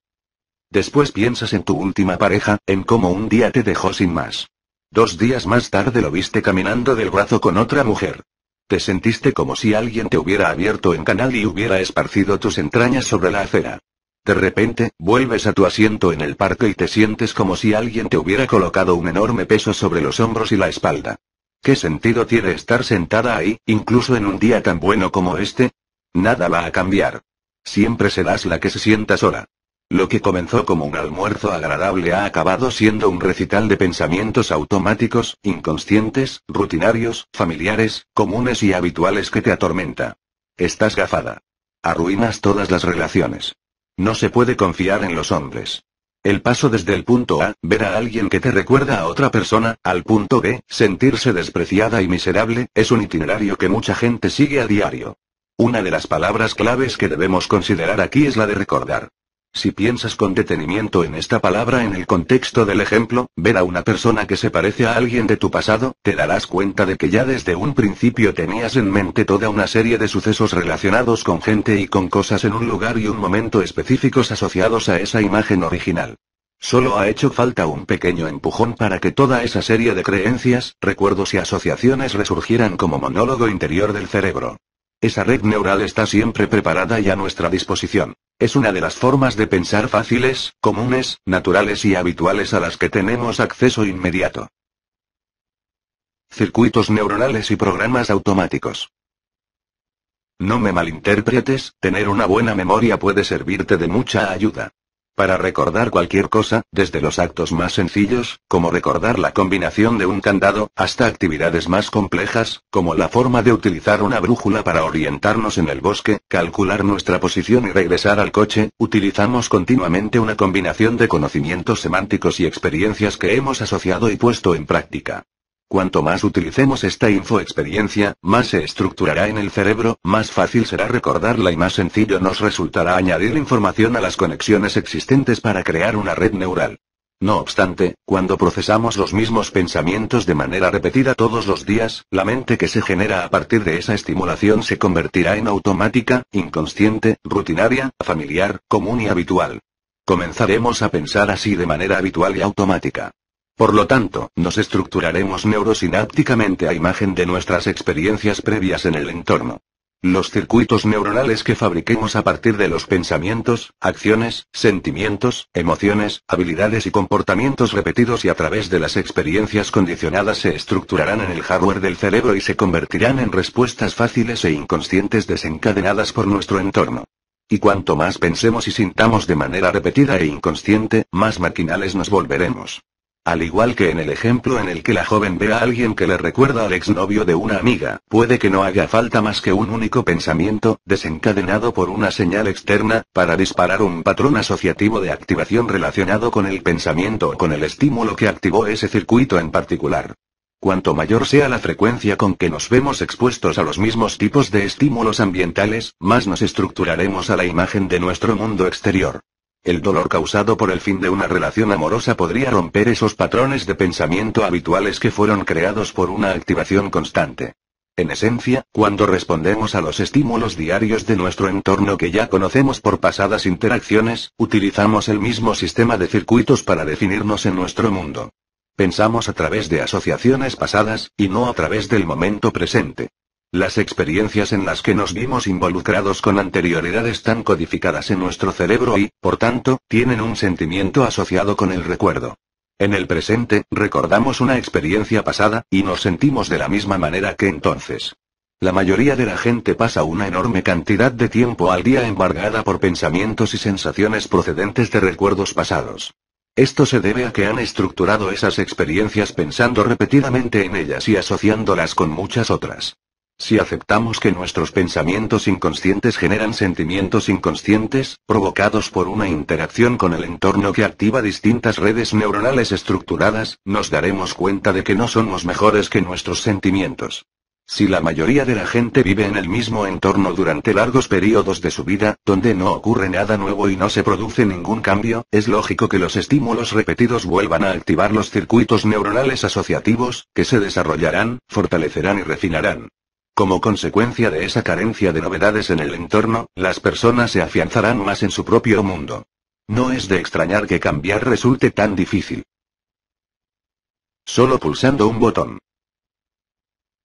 Después piensas en tu última pareja, en cómo un día te dejó sin más. Dos días más tarde lo viste caminando del brazo con otra mujer. Te sentiste como si alguien te hubiera abierto en canal y hubiera esparcido tus entrañas sobre la acera. De repente, vuelves a tu asiento en el parque y te sientes como si alguien te hubiera colocado un enorme peso sobre los hombros y la espalda. ¿Qué sentido tiene estar sentada ahí, incluso en un día tan bueno como este? Nada va a cambiar. Siempre serás la que se sienta sola. Lo que comenzó como un almuerzo agradable ha acabado siendo un recital de pensamientos automáticos, inconscientes, rutinarios, familiares, comunes y habituales que te atormenta. Estás gafada. Arruinas todas las relaciones. No se puede confiar en los hombres. El paso desde el punto A, ver a alguien que te recuerda a otra persona, al punto B, sentirse despreciada y miserable, es un itinerario que mucha gente sigue a diario. Una de las palabras claves que debemos considerar aquí es la de recordar. Si piensas con detenimiento en esta palabra en el contexto del ejemplo, ver a una persona que se parece a alguien de tu pasado, te darás cuenta de que ya desde un principio tenías en mente toda una serie de sucesos relacionados con gente y con cosas en un lugar y un momento específicos asociados a esa imagen original. Solo ha hecho falta un pequeño empujón para que toda esa serie de creencias, recuerdos y asociaciones resurgieran como monólogo interior del cerebro. Esa red neural está siempre preparada y a nuestra disposición. Es una de las formas de pensar fáciles, comunes, naturales y habituales a las que tenemos acceso inmediato. Circuitos neuronales y programas automáticos. No me malinterpretes, tener una buena memoria puede servirte de mucha ayuda. Para recordar cualquier cosa, desde los actos más sencillos, como recordar la combinación de un candado, hasta actividades más complejas, como la forma de utilizar una brújula para orientarnos en el bosque, calcular nuestra posición y regresar al coche, utilizamos continuamente una combinación de conocimientos semánticos y experiencias que hemos asociado y puesto en práctica. Cuanto más utilicemos esta info-experiencia, más se estructurará en el cerebro, más fácil será recordarla y más sencillo nos resultará añadir información a las conexiones existentes para crear una red neural. No obstante, cuando procesamos los mismos pensamientos de manera repetida todos los días, la mente que se genera a partir de esa estimulación se convertirá en automática, inconsciente, rutinaria, familiar, común y habitual. Comenzaremos a pensar así de manera habitual y automática. Por lo tanto, nos estructuraremos neurosinápticamente a imagen de nuestras experiencias previas en el entorno. Los circuitos neuronales que fabriquemos a partir de los pensamientos, acciones, sentimientos, emociones, habilidades y comportamientos repetidos y a través de las experiencias condicionadas se estructurarán en el hardware del cerebro y se convertirán en respuestas fáciles e inconscientes desencadenadas por nuestro entorno. Y cuanto más pensemos y sintamos de manera repetida e inconsciente, más maquinales nos volveremos. Al igual que en el ejemplo en el que la joven ve a alguien que le recuerda al exnovio de una amiga, puede que no haga falta más que un único pensamiento, desencadenado por una señal externa, para disparar un patrón asociativo de activación relacionado con el pensamiento o con el estímulo que activó ese circuito en particular. Cuanto mayor sea la frecuencia con que nos vemos expuestos a los mismos tipos de estímulos ambientales, más nos estructuraremos a la imagen de nuestro mundo exterior. El dolor causado por el fin de una relación amorosa podría romper esos patrones de pensamiento habituales que fueron creados por una activación constante. En esencia, cuando respondemos a los estímulos diarios de nuestro entorno que ya conocemos por pasadas interacciones, utilizamos el mismo sistema de circuitos para definirnos en nuestro mundo. Pensamos a través de asociaciones pasadas, y no a través del momento presente. Las experiencias en las que nos vimos involucrados con anterioridad están codificadas en nuestro cerebro y, por tanto, tienen un sentimiento asociado con el recuerdo. En el presente, recordamos una experiencia pasada, y nos sentimos de la misma manera que entonces. La mayoría de la gente pasa una enorme cantidad de tiempo al día embargada por pensamientos y sensaciones procedentes de recuerdos pasados. Esto se debe a que han estructurado esas experiencias pensando repetidamente en ellas y asociándolas con muchas otras. Si aceptamos que nuestros pensamientos inconscientes generan sentimientos inconscientes, provocados por una interacción con el entorno que activa distintas redes neuronales estructuradas, nos daremos cuenta de que no somos mejores que nuestros sentimientos. Si la mayoría de la gente vive en el mismo entorno durante largos periodos de su vida, donde no ocurre nada nuevo y no se produce ningún cambio, es lógico que los estímulos repetidos vuelvan a activar los circuitos neuronales asociativos, que se desarrollarán, fortalecerán y refinarán. Como consecuencia de esa carencia de novedades en el entorno, las personas se afianzarán más en su propio mundo. No es de extrañar que cambiar resulte tan difícil. Solo pulsando un botón.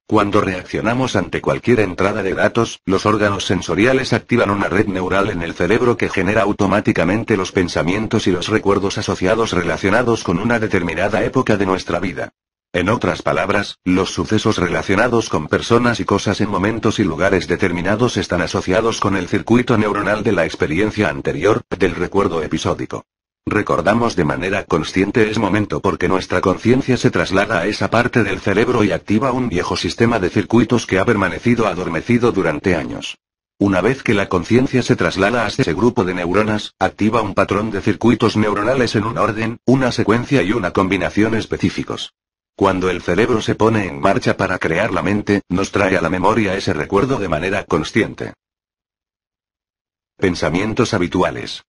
Cuando reaccionamos ante cualquier entrada de datos, los órganos sensoriales activan una red neural en el cerebro que genera automáticamente los pensamientos y los recuerdos asociados relacionados con una determinada época de nuestra vida. En otras palabras, los sucesos relacionados con personas y cosas en momentos y lugares determinados están asociados con el circuito neuronal de la experiencia anterior, del recuerdo episódico. Recordamos de manera consciente ese momento porque nuestra conciencia se traslada a esa parte del cerebro y activa un viejo sistema de circuitos que ha permanecido adormecido durante años. Una vez que la conciencia se traslada a ese grupo de neuronas, activa un patrón de circuitos neuronales en un orden, una secuencia y una combinación específicos. Cuando el cerebro se pone en marcha para crear la mente, nos trae a la memoria ese recuerdo de manera consciente. Pensamientos habituales.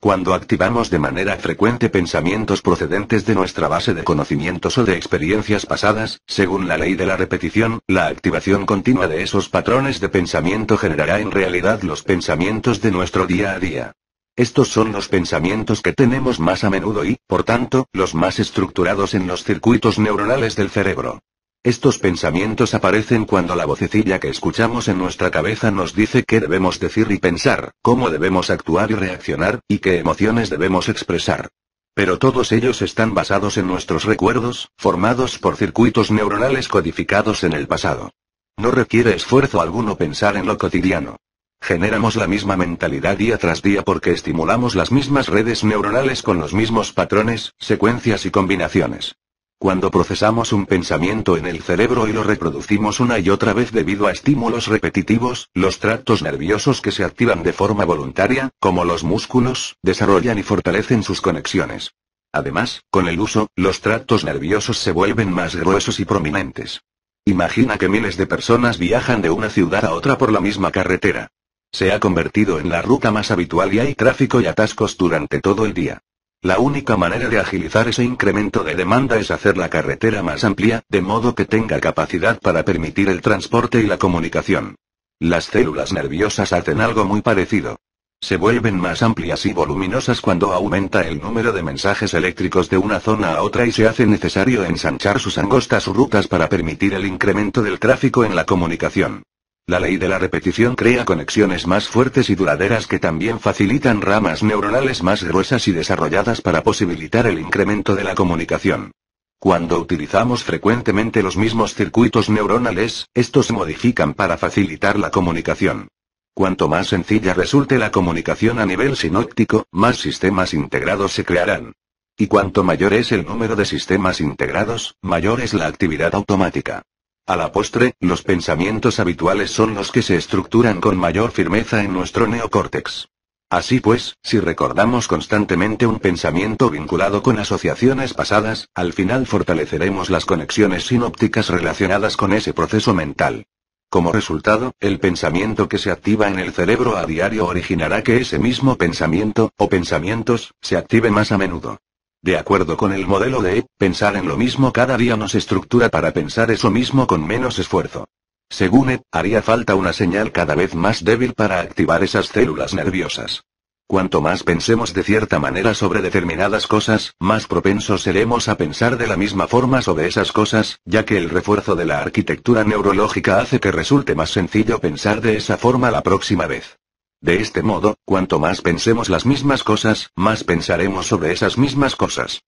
Cuando activamos de manera frecuente pensamientos procedentes de nuestra base de conocimientos o de experiencias pasadas, según la ley de la repetición, la activación continua de esos patrones de pensamiento generará en realidad los pensamientos de nuestro día a día. Estos son los pensamientos que tenemos más a menudo y, por tanto, los más estructurados en los circuitos neuronales del cerebro. Estos pensamientos aparecen cuando la vocecilla que escuchamos en nuestra cabeza nos dice qué debemos decir y pensar, cómo debemos actuar y reaccionar, y qué emociones debemos expresar. Pero todos ellos están basados en nuestros recuerdos, formados por circuitos neuronales codificados en el pasado. No requiere esfuerzo alguno pensar en lo cotidiano. Generamos la misma mentalidad día tras día porque estimulamos las mismas redes neuronales con los mismos patrones, secuencias y combinaciones. Cuando procesamos un pensamiento en el cerebro y lo reproducimos una y otra vez debido a estímulos repetitivos, los tractos nerviosos que se activan de forma voluntaria, como los músculos, desarrollan y fortalecen sus conexiones. Además, con el uso, los tractos nerviosos se vuelven más gruesos y prominentes. Imagina que miles de personas viajan de una ciudad a otra por la misma carretera. Se ha convertido en la ruta más habitual y hay tráfico y atascos durante todo el día. La única manera de agilizar ese incremento de demanda es hacer la carretera más amplia, de modo que tenga capacidad para permitir el transporte y la comunicación. Las células nerviosas hacen algo muy parecido. Se vuelven más amplias y voluminosas cuando aumenta el número de mensajes eléctricos de una zona a otra y se hace necesario ensanchar sus angostas rutas para permitir el incremento del tráfico en la comunicación. La ley de la repetición crea conexiones más fuertes y duraderas que también facilitan ramas neuronales más gruesas y desarrolladas para posibilitar el incremento de la comunicación. Cuando utilizamos frecuentemente los mismos circuitos neuronales, estos se modifican para facilitar la comunicación. Cuanto más sencilla resulte la comunicación a nivel sinóptico, más sistemas integrados se crearán. Y cuanto mayor es el número de sistemas integrados, mayor es la actividad automática. A la postre, los pensamientos habituales son los que se estructuran con mayor firmeza en nuestro neocórtex. Así pues, si recordamos constantemente un pensamiento vinculado con asociaciones pasadas, al final fortaleceremos las conexiones sinópticas relacionadas con ese proceso mental. Como resultado, el pensamiento que se activa en el cerebro a diario originará que ese mismo pensamiento, o pensamientos, se active más a menudo. De acuerdo con el modelo de e, pensar en lo mismo cada día nos estructura para pensar eso mismo con menos esfuerzo. Según E, haría falta una señal cada vez más débil para activar esas células nerviosas. Cuanto más pensemos de cierta manera sobre determinadas cosas, más propensos seremos a pensar de la misma forma sobre esas cosas, ya que el refuerzo de la arquitectura neurológica hace que resulte más sencillo pensar de esa forma la próxima vez. De este modo, cuanto más pensemos las mismas cosas, más pensaremos sobre esas mismas cosas.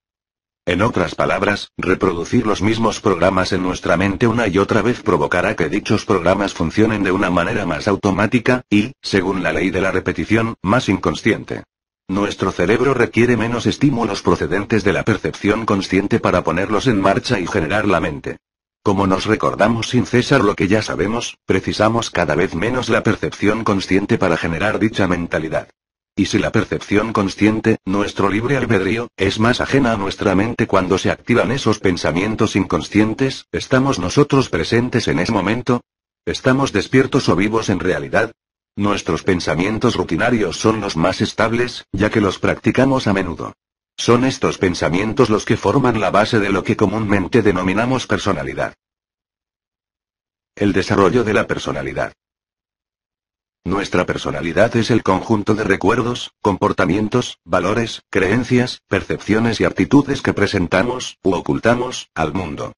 En otras palabras, reproducir los mismos programas en nuestra mente una y otra vez provocará que dichos programas funcionen de una manera más automática, y, según la ley de la repetición, más inconsciente. Nuestro cerebro requiere menos estímulos procedentes de la percepción consciente para ponerlos en marcha y generar la mente. Como nos recordamos sin cesar lo que ya sabemos, precisamos cada vez menos la percepción consciente para generar dicha mentalidad. Y si la percepción consciente, nuestro libre albedrío, es más ajena a nuestra mente cuando se activan esos pensamientos inconscientes, ¿estamos nosotros presentes en ese momento? ¿Estamos despiertos o vivos en realidad? Nuestros pensamientos rutinarios son los más estables, ya que los practicamos a menudo. Son estos pensamientos los que forman la base de lo que comúnmente denominamos personalidad. El desarrollo de la personalidad. Nuestra personalidad es el conjunto de recuerdos, comportamientos, valores, creencias, percepciones y actitudes que presentamos, u ocultamos, al mundo.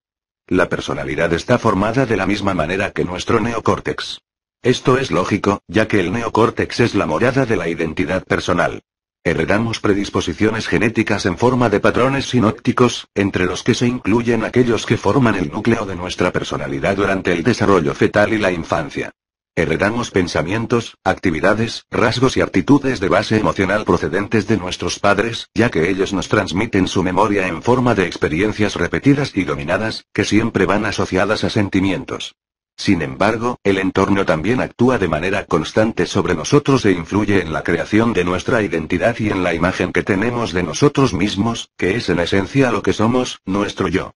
La personalidad está formada de la misma manera que nuestro neocórtex. Esto es lógico, ya que el neocórtex es la morada de la identidad personal. Heredamos predisposiciones genéticas en forma de patrones sinópticos, entre los que se incluyen aquellos que forman el núcleo de nuestra personalidad durante el desarrollo fetal y la infancia. Heredamos pensamientos, actividades, rasgos y actitudes de base emocional procedentes de nuestros padres, ya que ellos nos transmiten su memoria en forma de experiencias repetidas y dominadas, que siempre van asociadas a sentimientos. Sin embargo, el entorno también actúa de manera constante sobre nosotros e influye en la creación de nuestra identidad y en la imagen que tenemos de nosotros mismos, que es en esencia lo que somos, nuestro yo.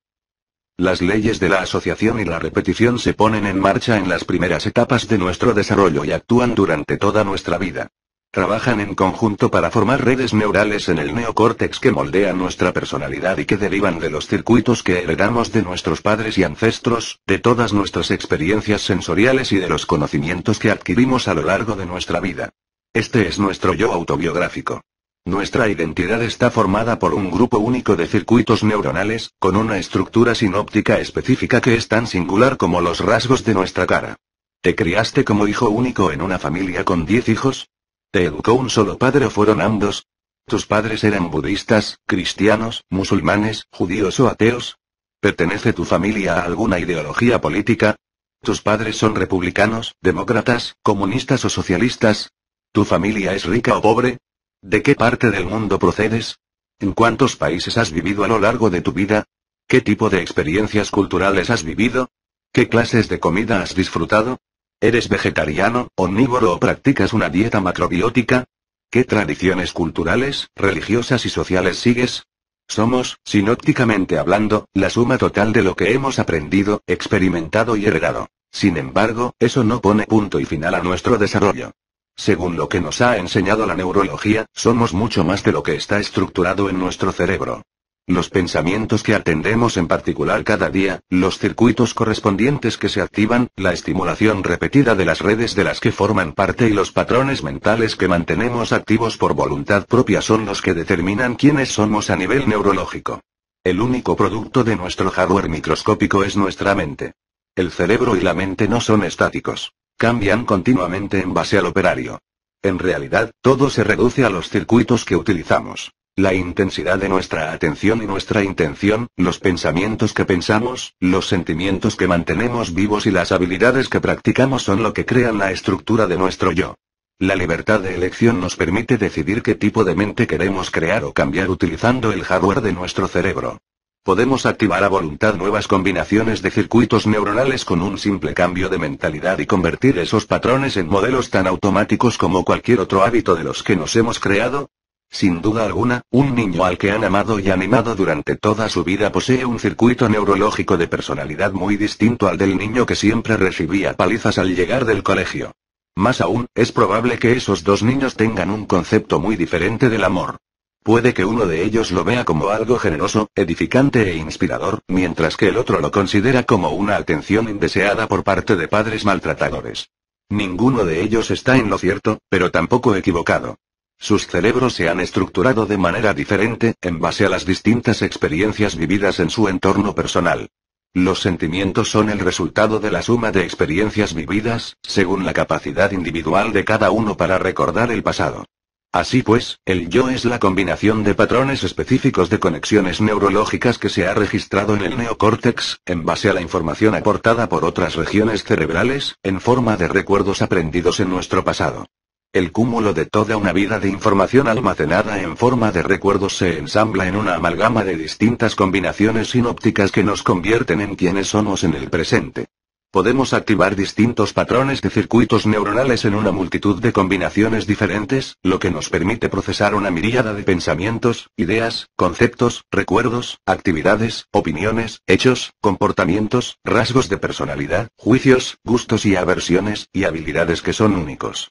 Las leyes de la asociación y la repetición se ponen en marcha en las primeras etapas de nuestro desarrollo y actúan durante toda nuestra vida. Trabajan en conjunto para formar redes neurales en el neocórtex que moldean nuestra personalidad y que derivan de los circuitos que heredamos de nuestros padres y ancestros, de todas nuestras experiencias sensoriales y de los conocimientos que adquirimos a lo largo de nuestra vida. Este es nuestro yo autobiográfico. Nuestra identidad está formada por un grupo único de circuitos neuronales, con una estructura sinóptica específica que es tan singular como los rasgos de nuestra cara. ¿Te criaste como hijo único en una familia con 10 hijos? ¿Te educó un solo padre o fueron ambos? ¿Tus padres eran budistas, cristianos, musulmanes, judíos o ateos? ¿Pertenece tu familia a alguna ideología política? ¿Tus padres son republicanos, demócratas, comunistas o socialistas? ¿Tu familia es rica o pobre? ¿De qué parte del mundo procedes? ¿En cuántos países has vivido a lo largo de tu vida? ¿Qué tipo de experiencias culturales has vivido? ¿Qué clases de comida has disfrutado? ¿Eres vegetariano, omnívoro o practicas una dieta macrobiótica? ¿Qué tradiciones culturales, religiosas y sociales sigues? Somos, sinópticamente hablando, la suma total de lo que hemos aprendido, experimentado y heredado. Sin embargo, eso no pone punto y final a nuestro desarrollo. Según lo que nos ha enseñado la neurología, somos mucho más de lo que está estructurado en nuestro cerebro los pensamientos que atendemos en particular cada día, los circuitos correspondientes que se activan, la estimulación repetida de las redes de las que forman parte y los patrones mentales que mantenemos activos por voluntad propia son los que determinan quiénes somos a nivel neurológico. El único producto de nuestro hardware microscópico es nuestra mente. El cerebro y la mente no son estáticos. Cambian continuamente en base al operario. En realidad, todo se reduce a los circuitos que utilizamos. La intensidad de nuestra atención y nuestra intención, los pensamientos que pensamos, los sentimientos que mantenemos vivos y las habilidades que practicamos son lo que crean la estructura de nuestro yo. La libertad de elección nos permite decidir qué tipo de mente queremos crear o cambiar utilizando el hardware de nuestro cerebro. Podemos activar a voluntad nuevas combinaciones de circuitos neuronales con un simple cambio de mentalidad y convertir esos patrones en modelos tan automáticos como cualquier otro hábito de los que nos hemos creado, sin duda alguna, un niño al que han amado y animado durante toda su vida posee un circuito neurológico de personalidad muy distinto al del niño que siempre recibía palizas al llegar del colegio. Más aún, es probable que esos dos niños tengan un concepto muy diferente del amor. Puede que uno de ellos lo vea como algo generoso, edificante e inspirador, mientras que el otro lo considera como una atención indeseada por parte de padres maltratadores. Ninguno de ellos está en lo cierto, pero tampoco equivocado. Sus cerebros se han estructurado de manera diferente, en base a las distintas experiencias vividas en su entorno personal. Los sentimientos son el resultado de la suma de experiencias vividas, según la capacidad individual de cada uno para recordar el pasado. Así pues, el yo es la combinación de patrones específicos de conexiones neurológicas que se ha registrado en el neocórtex, en base a la información aportada por otras regiones cerebrales, en forma de recuerdos aprendidos en nuestro pasado. El cúmulo de toda una vida de información almacenada en forma de recuerdos se ensambla en una amalgama de distintas combinaciones sinópticas que nos convierten en quienes somos en el presente. Podemos activar distintos patrones de circuitos neuronales en una multitud de combinaciones diferentes, lo que nos permite procesar una miríada de pensamientos, ideas, conceptos, recuerdos, actividades, opiniones, hechos, comportamientos, rasgos de personalidad, juicios, gustos y aversiones, y habilidades que son únicos.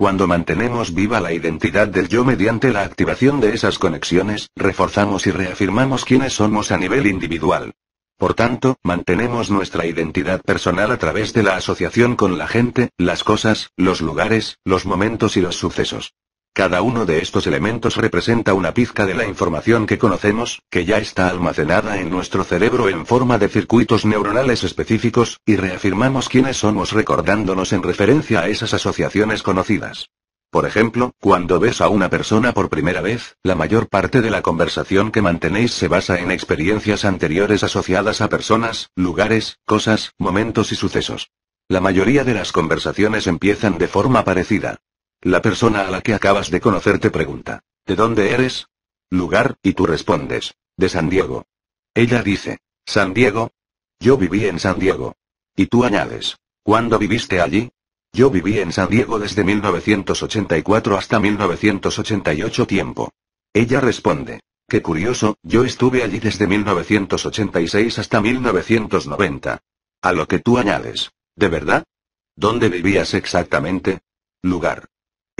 Cuando mantenemos viva la identidad del yo mediante la activación de esas conexiones, reforzamos y reafirmamos quiénes somos a nivel individual. Por tanto, mantenemos nuestra identidad personal a través de la asociación con la gente, las cosas, los lugares, los momentos y los sucesos. Cada uno de estos elementos representa una pizca de la información que conocemos, que ya está almacenada en nuestro cerebro en forma de circuitos neuronales específicos, y reafirmamos quiénes somos recordándonos en referencia a esas asociaciones conocidas. Por ejemplo, cuando ves a una persona por primera vez, la mayor parte de la conversación que mantenéis se basa en experiencias anteriores asociadas a personas, lugares, cosas, momentos y sucesos. La mayoría de las conversaciones empiezan de forma parecida. La persona a la que acabas de conocer te pregunta, ¿de dónde eres? Lugar, y tú respondes, de San Diego. Ella dice, ¿San Diego? Yo viví en San Diego. Y tú añades, ¿cuándo viviste allí? Yo viví en San Diego desde 1984 hasta 1988 tiempo. Ella responde, qué curioso, yo estuve allí desde 1986 hasta 1990. A lo que tú añades, ¿de verdad? ¿Dónde vivías exactamente? Lugar.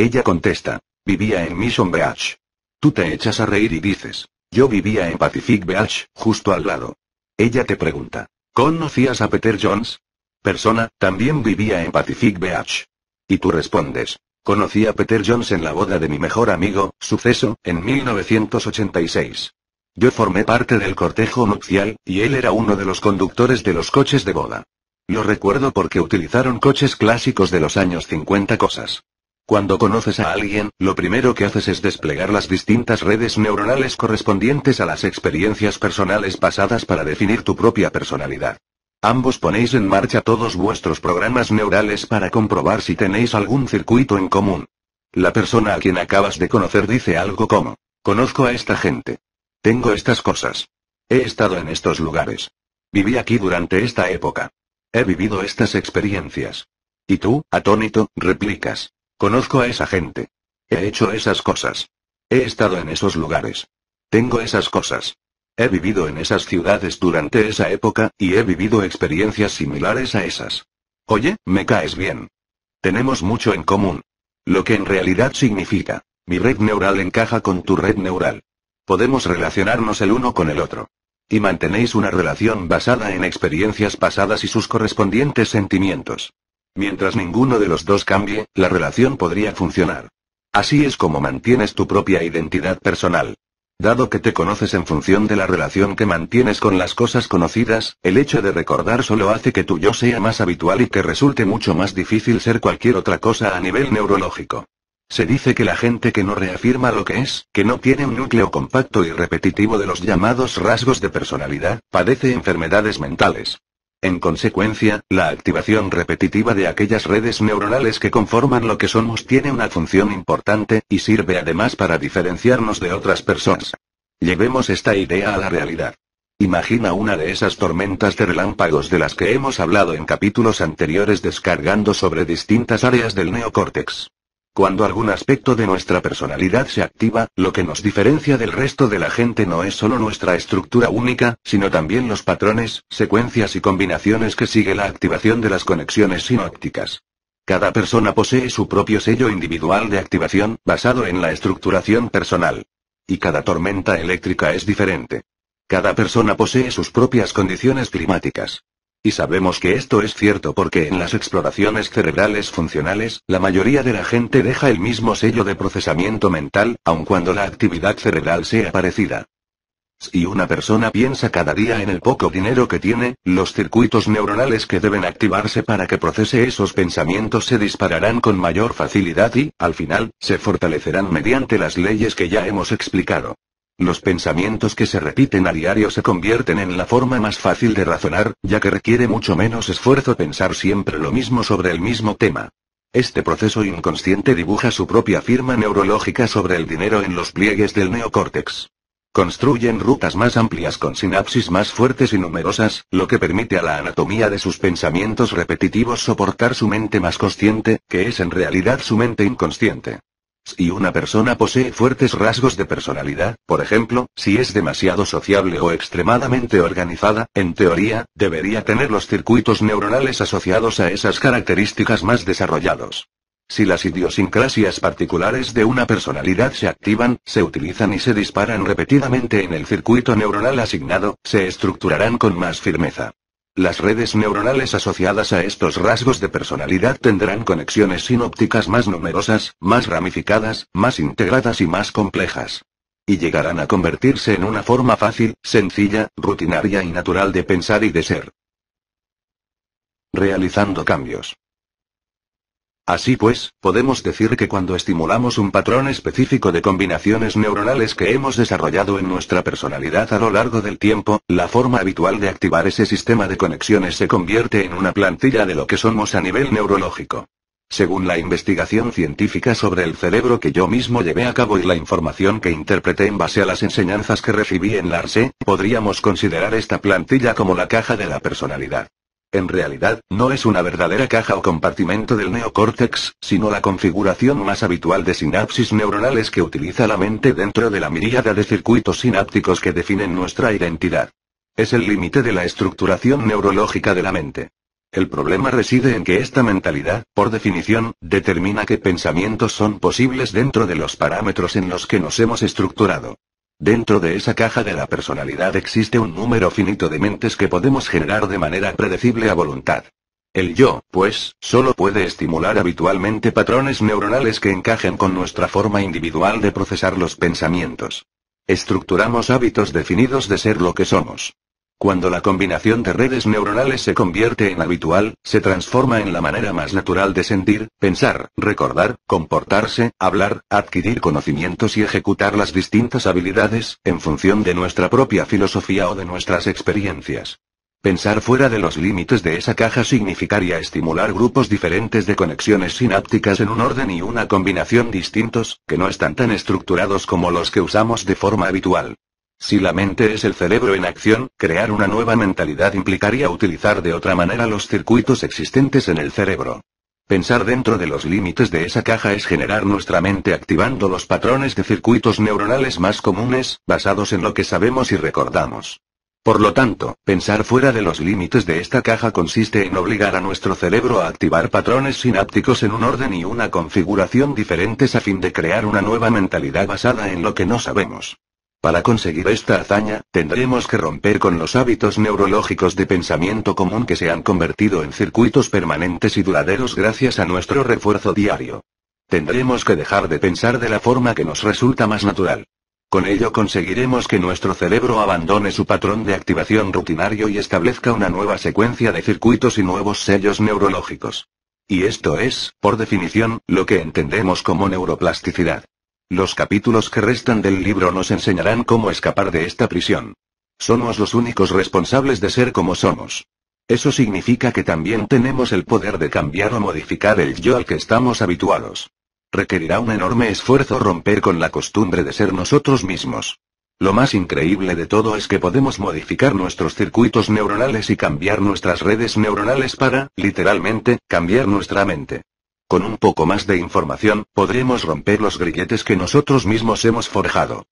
Ella contesta. Vivía en Mission Beach. Tú te echas a reír y dices. Yo vivía en Pacific Beach, justo al lado. Ella te pregunta. ¿Conocías a Peter Jones? Persona, también vivía en Pacific Beach. Y tú respondes. Conocí a Peter Jones en la boda de mi mejor amigo, suceso, en 1986. Yo formé parte del cortejo nupcial, y él era uno de los conductores de los coches de boda. Lo recuerdo porque utilizaron coches clásicos de los años 50 cosas. Cuando conoces a alguien, lo primero que haces es desplegar las distintas redes neuronales correspondientes a las experiencias personales pasadas para definir tu propia personalidad. Ambos ponéis en marcha todos vuestros programas neurales para comprobar si tenéis algún circuito en común. La persona a quien acabas de conocer dice algo como, conozco a esta gente. Tengo estas cosas. He estado en estos lugares. Viví aquí durante esta época. He vivido estas experiencias. Y tú, atónito, replicas, Conozco a esa gente. He hecho esas cosas. He estado en esos lugares. Tengo esas cosas. He vivido en esas ciudades durante esa época, y he vivido experiencias similares a esas. Oye, me caes bien. Tenemos mucho en común. Lo que en realidad significa. Mi red neural encaja con tu red neural. Podemos relacionarnos el uno con el otro. Y mantenéis una relación basada en experiencias pasadas y sus correspondientes sentimientos. Mientras ninguno de los dos cambie, la relación podría funcionar. Así es como mantienes tu propia identidad personal. Dado que te conoces en función de la relación que mantienes con las cosas conocidas, el hecho de recordar solo hace que tu yo sea más habitual y que resulte mucho más difícil ser cualquier otra cosa a nivel neurológico. Se dice que la gente que no reafirma lo que es, que no tiene un núcleo compacto y repetitivo de los llamados rasgos de personalidad, padece enfermedades mentales. En consecuencia, la activación repetitiva de aquellas redes neuronales que conforman lo que somos tiene una función importante, y sirve además para diferenciarnos de otras personas. Llevemos esta idea a la realidad. Imagina una de esas tormentas de relámpagos de las que hemos hablado en capítulos anteriores descargando sobre distintas áreas del neocórtex. Cuando algún aspecto de nuestra personalidad se activa, lo que nos diferencia del resto de la gente no es solo nuestra estructura única, sino también los patrones, secuencias y combinaciones que sigue la activación de las conexiones sinópticas. Cada persona posee su propio sello individual de activación, basado en la estructuración personal. Y cada tormenta eléctrica es diferente. Cada persona posee sus propias condiciones climáticas. Y sabemos que esto es cierto porque en las exploraciones cerebrales funcionales, la mayoría de la gente deja el mismo sello de procesamiento mental, aun cuando la actividad cerebral sea parecida. Si una persona piensa cada día en el poco dinero que tiene, los circuitos neuronales que deben activarse para que procese esos pensamientos se dispararán con mayor facilidad y, al final, se fortalecerán mediante las leyes que ya hemos explicado. Los pensamientos que se repiten a diario se convierten en la forma más fácil de razonar, ya que requiere mucho menos esfuerzo pensar siempre lo mismo sobre el mismo tema. Este proceso inconsciente dibuja su propia firma neurológica sobre el dinero en los pliegues del neocórtex. Construyen rutas más amplias con sinapsis más fuertes y numerosas, lo que permite a la anatomía de sus pensamientos repetitivos soportar su mente más consciente, que es en realidad su mente inconsciente. Si una persona posee fuertes rasgos de personalidad, por ejemplo, si es demasiado sociable o extremadamente organizada, en teoría, debería tener los circuitos neuronales asociados a esas características más desarrollados. Si las idiosincrasias particulares de una personalidad se activan, se utilizan y se disparan repetidamente en el circuito neuronal asignado, se estructurarán con más firmeza. Las redes neuronales asociadas a estos rasgos de personalidad tendrán conexiones sinópticas más numerosas, más ramificadas, más integradas y más complejas. Y llegarán a convertirse en una forma fácil, sencilla, rutinaria y natural de pensar y de ser. Realizando cambios. Así pues, podemos decir que cuando estimulamos un patrón específico de combinaciones neuronales que hemos desarrollado en nuestra personalidad a lo largo del tiempo, la forma habitual de activar ese sistema de conexiones se convierte en una plantilla de lo que somos a nivel neurológico. Según la investigación científica sobre el cerebro que yo mismo llevé a cabo y la información que interpreté en base a las enseñanzas que recibí en Larse, podríamos considerar esta plantilla como la caja de la personalidad. En realidad, no es una verdadera caja o compartimento del neocórtex, sino la configuración más habitual de sinapsis neuronales que utiliza la mente dentro de la miríada de circuitos sinápticos que definen nuestra identidad. Es el límite de la estructuración neurológica de la mente. El problema reside en que esta mentalidad, por definición, determina qué pensamientos son posibles dentro de los parámetros en los que nos hemos estructurado. Dentro de esa caja de la personalidad existe un número finito de mentes que podemos generar de manera predecible a voluntad. El yo, pues, solo puede estimular habitualmente patrones neuronales que encajen con nuestra forma individual de procesar los pensamientos. Estructuramos hábitos definidos de ser lo que somos. Cuando la combinación de redes neuronales se convierte en habitual, se transforma en la manera más natural de sentir, pensar, recordar, comportarse, hablar, adquirir conocimientos y ejecutar las distintas habilidades, en función de nuestra propia filosofía o de nuestras experiencias. Pensar fuera de los límites de esa caja significaría estimular grupos diferentes de conexiones sinápticas en un orden y una combinación distintos, que no están tan estructurados como los que usamos de forma habitual. Si la mente es el cerebro en acción, crear una nueva mentalidad implicaría utilizar de otra manera los circuitos existentes en el cerebro. Pensar dentro de los límites de esa caja es generar nuestra mente activando los patrones de circuitos neuronales más comunes, basados en lo que sabemos y recordamos. Por lo tanto, pensar fuera de los límites de esta caja consiste en obligar a nuestro cerebro a activar patrones sinápticos en un orden y una configuración diferentes a fin de crear una nueva mentalidad basada en lo que no sabemos. Para conseguir esta hazaña, tendremos que romper con los hábitos neurológicos de pensamiento común que se han convertido en circuitos permanentes y duraderos gracias a nuestro refuerzo diario. Tendremos que dejar de pensar de la forma que nos resulta más natural. Con ello conseguiremos que nuestro cerebro abandone su patrón de activación rutinario y establezca una nueva secuencia de circuitos y nuevos sellos neurológicos. Y esto es, por definición, lo que entendemos como neuroplasticidad. Los capítulos que restan del libro nos enseñarán cómo escapar de esta prisión. Somos los únicos responsables de ser como somos. Eso significa que también tenemos el poder de cambiar o modificar el yo al que estamos habituados. Requerirá un enorme esfuerzo romper con la costumbre de ser nosotros mismos. Lo más increíble de todo es que podemos modificar nuestros circuitos neuronales y cambiar nuestras redes neuronales para, literalmente, cambiar nuestra mente. Con un poco más de información, podremos romper los grilletes que nosotros mismos hemos forjado.